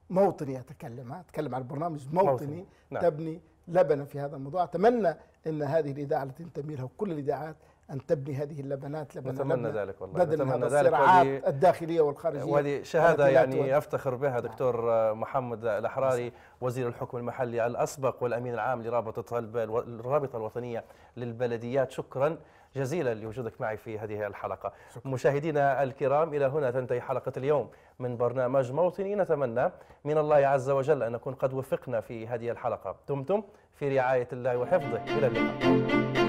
موطني اتكلم اتكلم عن برنامج موطني, موطني. نعم. تبني لبنه في هذا الموضوع اتمنى ان هذه الاذاعه التي تنتمي لها وكل الاذاعات ان تبني هذه اللبنات لبنه نتمنى لبنة ذلك والله بدل نتمنى ذلك الصراعات الداخليه والخارجيه وهذه شهاده يعني ودي. افتخر بها نعم. دكتور آه. محمد الاحراري نعم. وزير الحكم المحلي الاسبق والامين العام لرابطه الرابطه الوطنيه للبلديات شكرا جزيلا لوجودك معي في هذه الحلقة شكرا. مشاهدينا الكرام إلى هنا تنتهي حلقة اليوم من برنامج موطني نتمنى من الله عز وجل أن نكون قد وفقنا في هذه الحلقة دمتم في رعاية الله وحفظه إلى اللقاء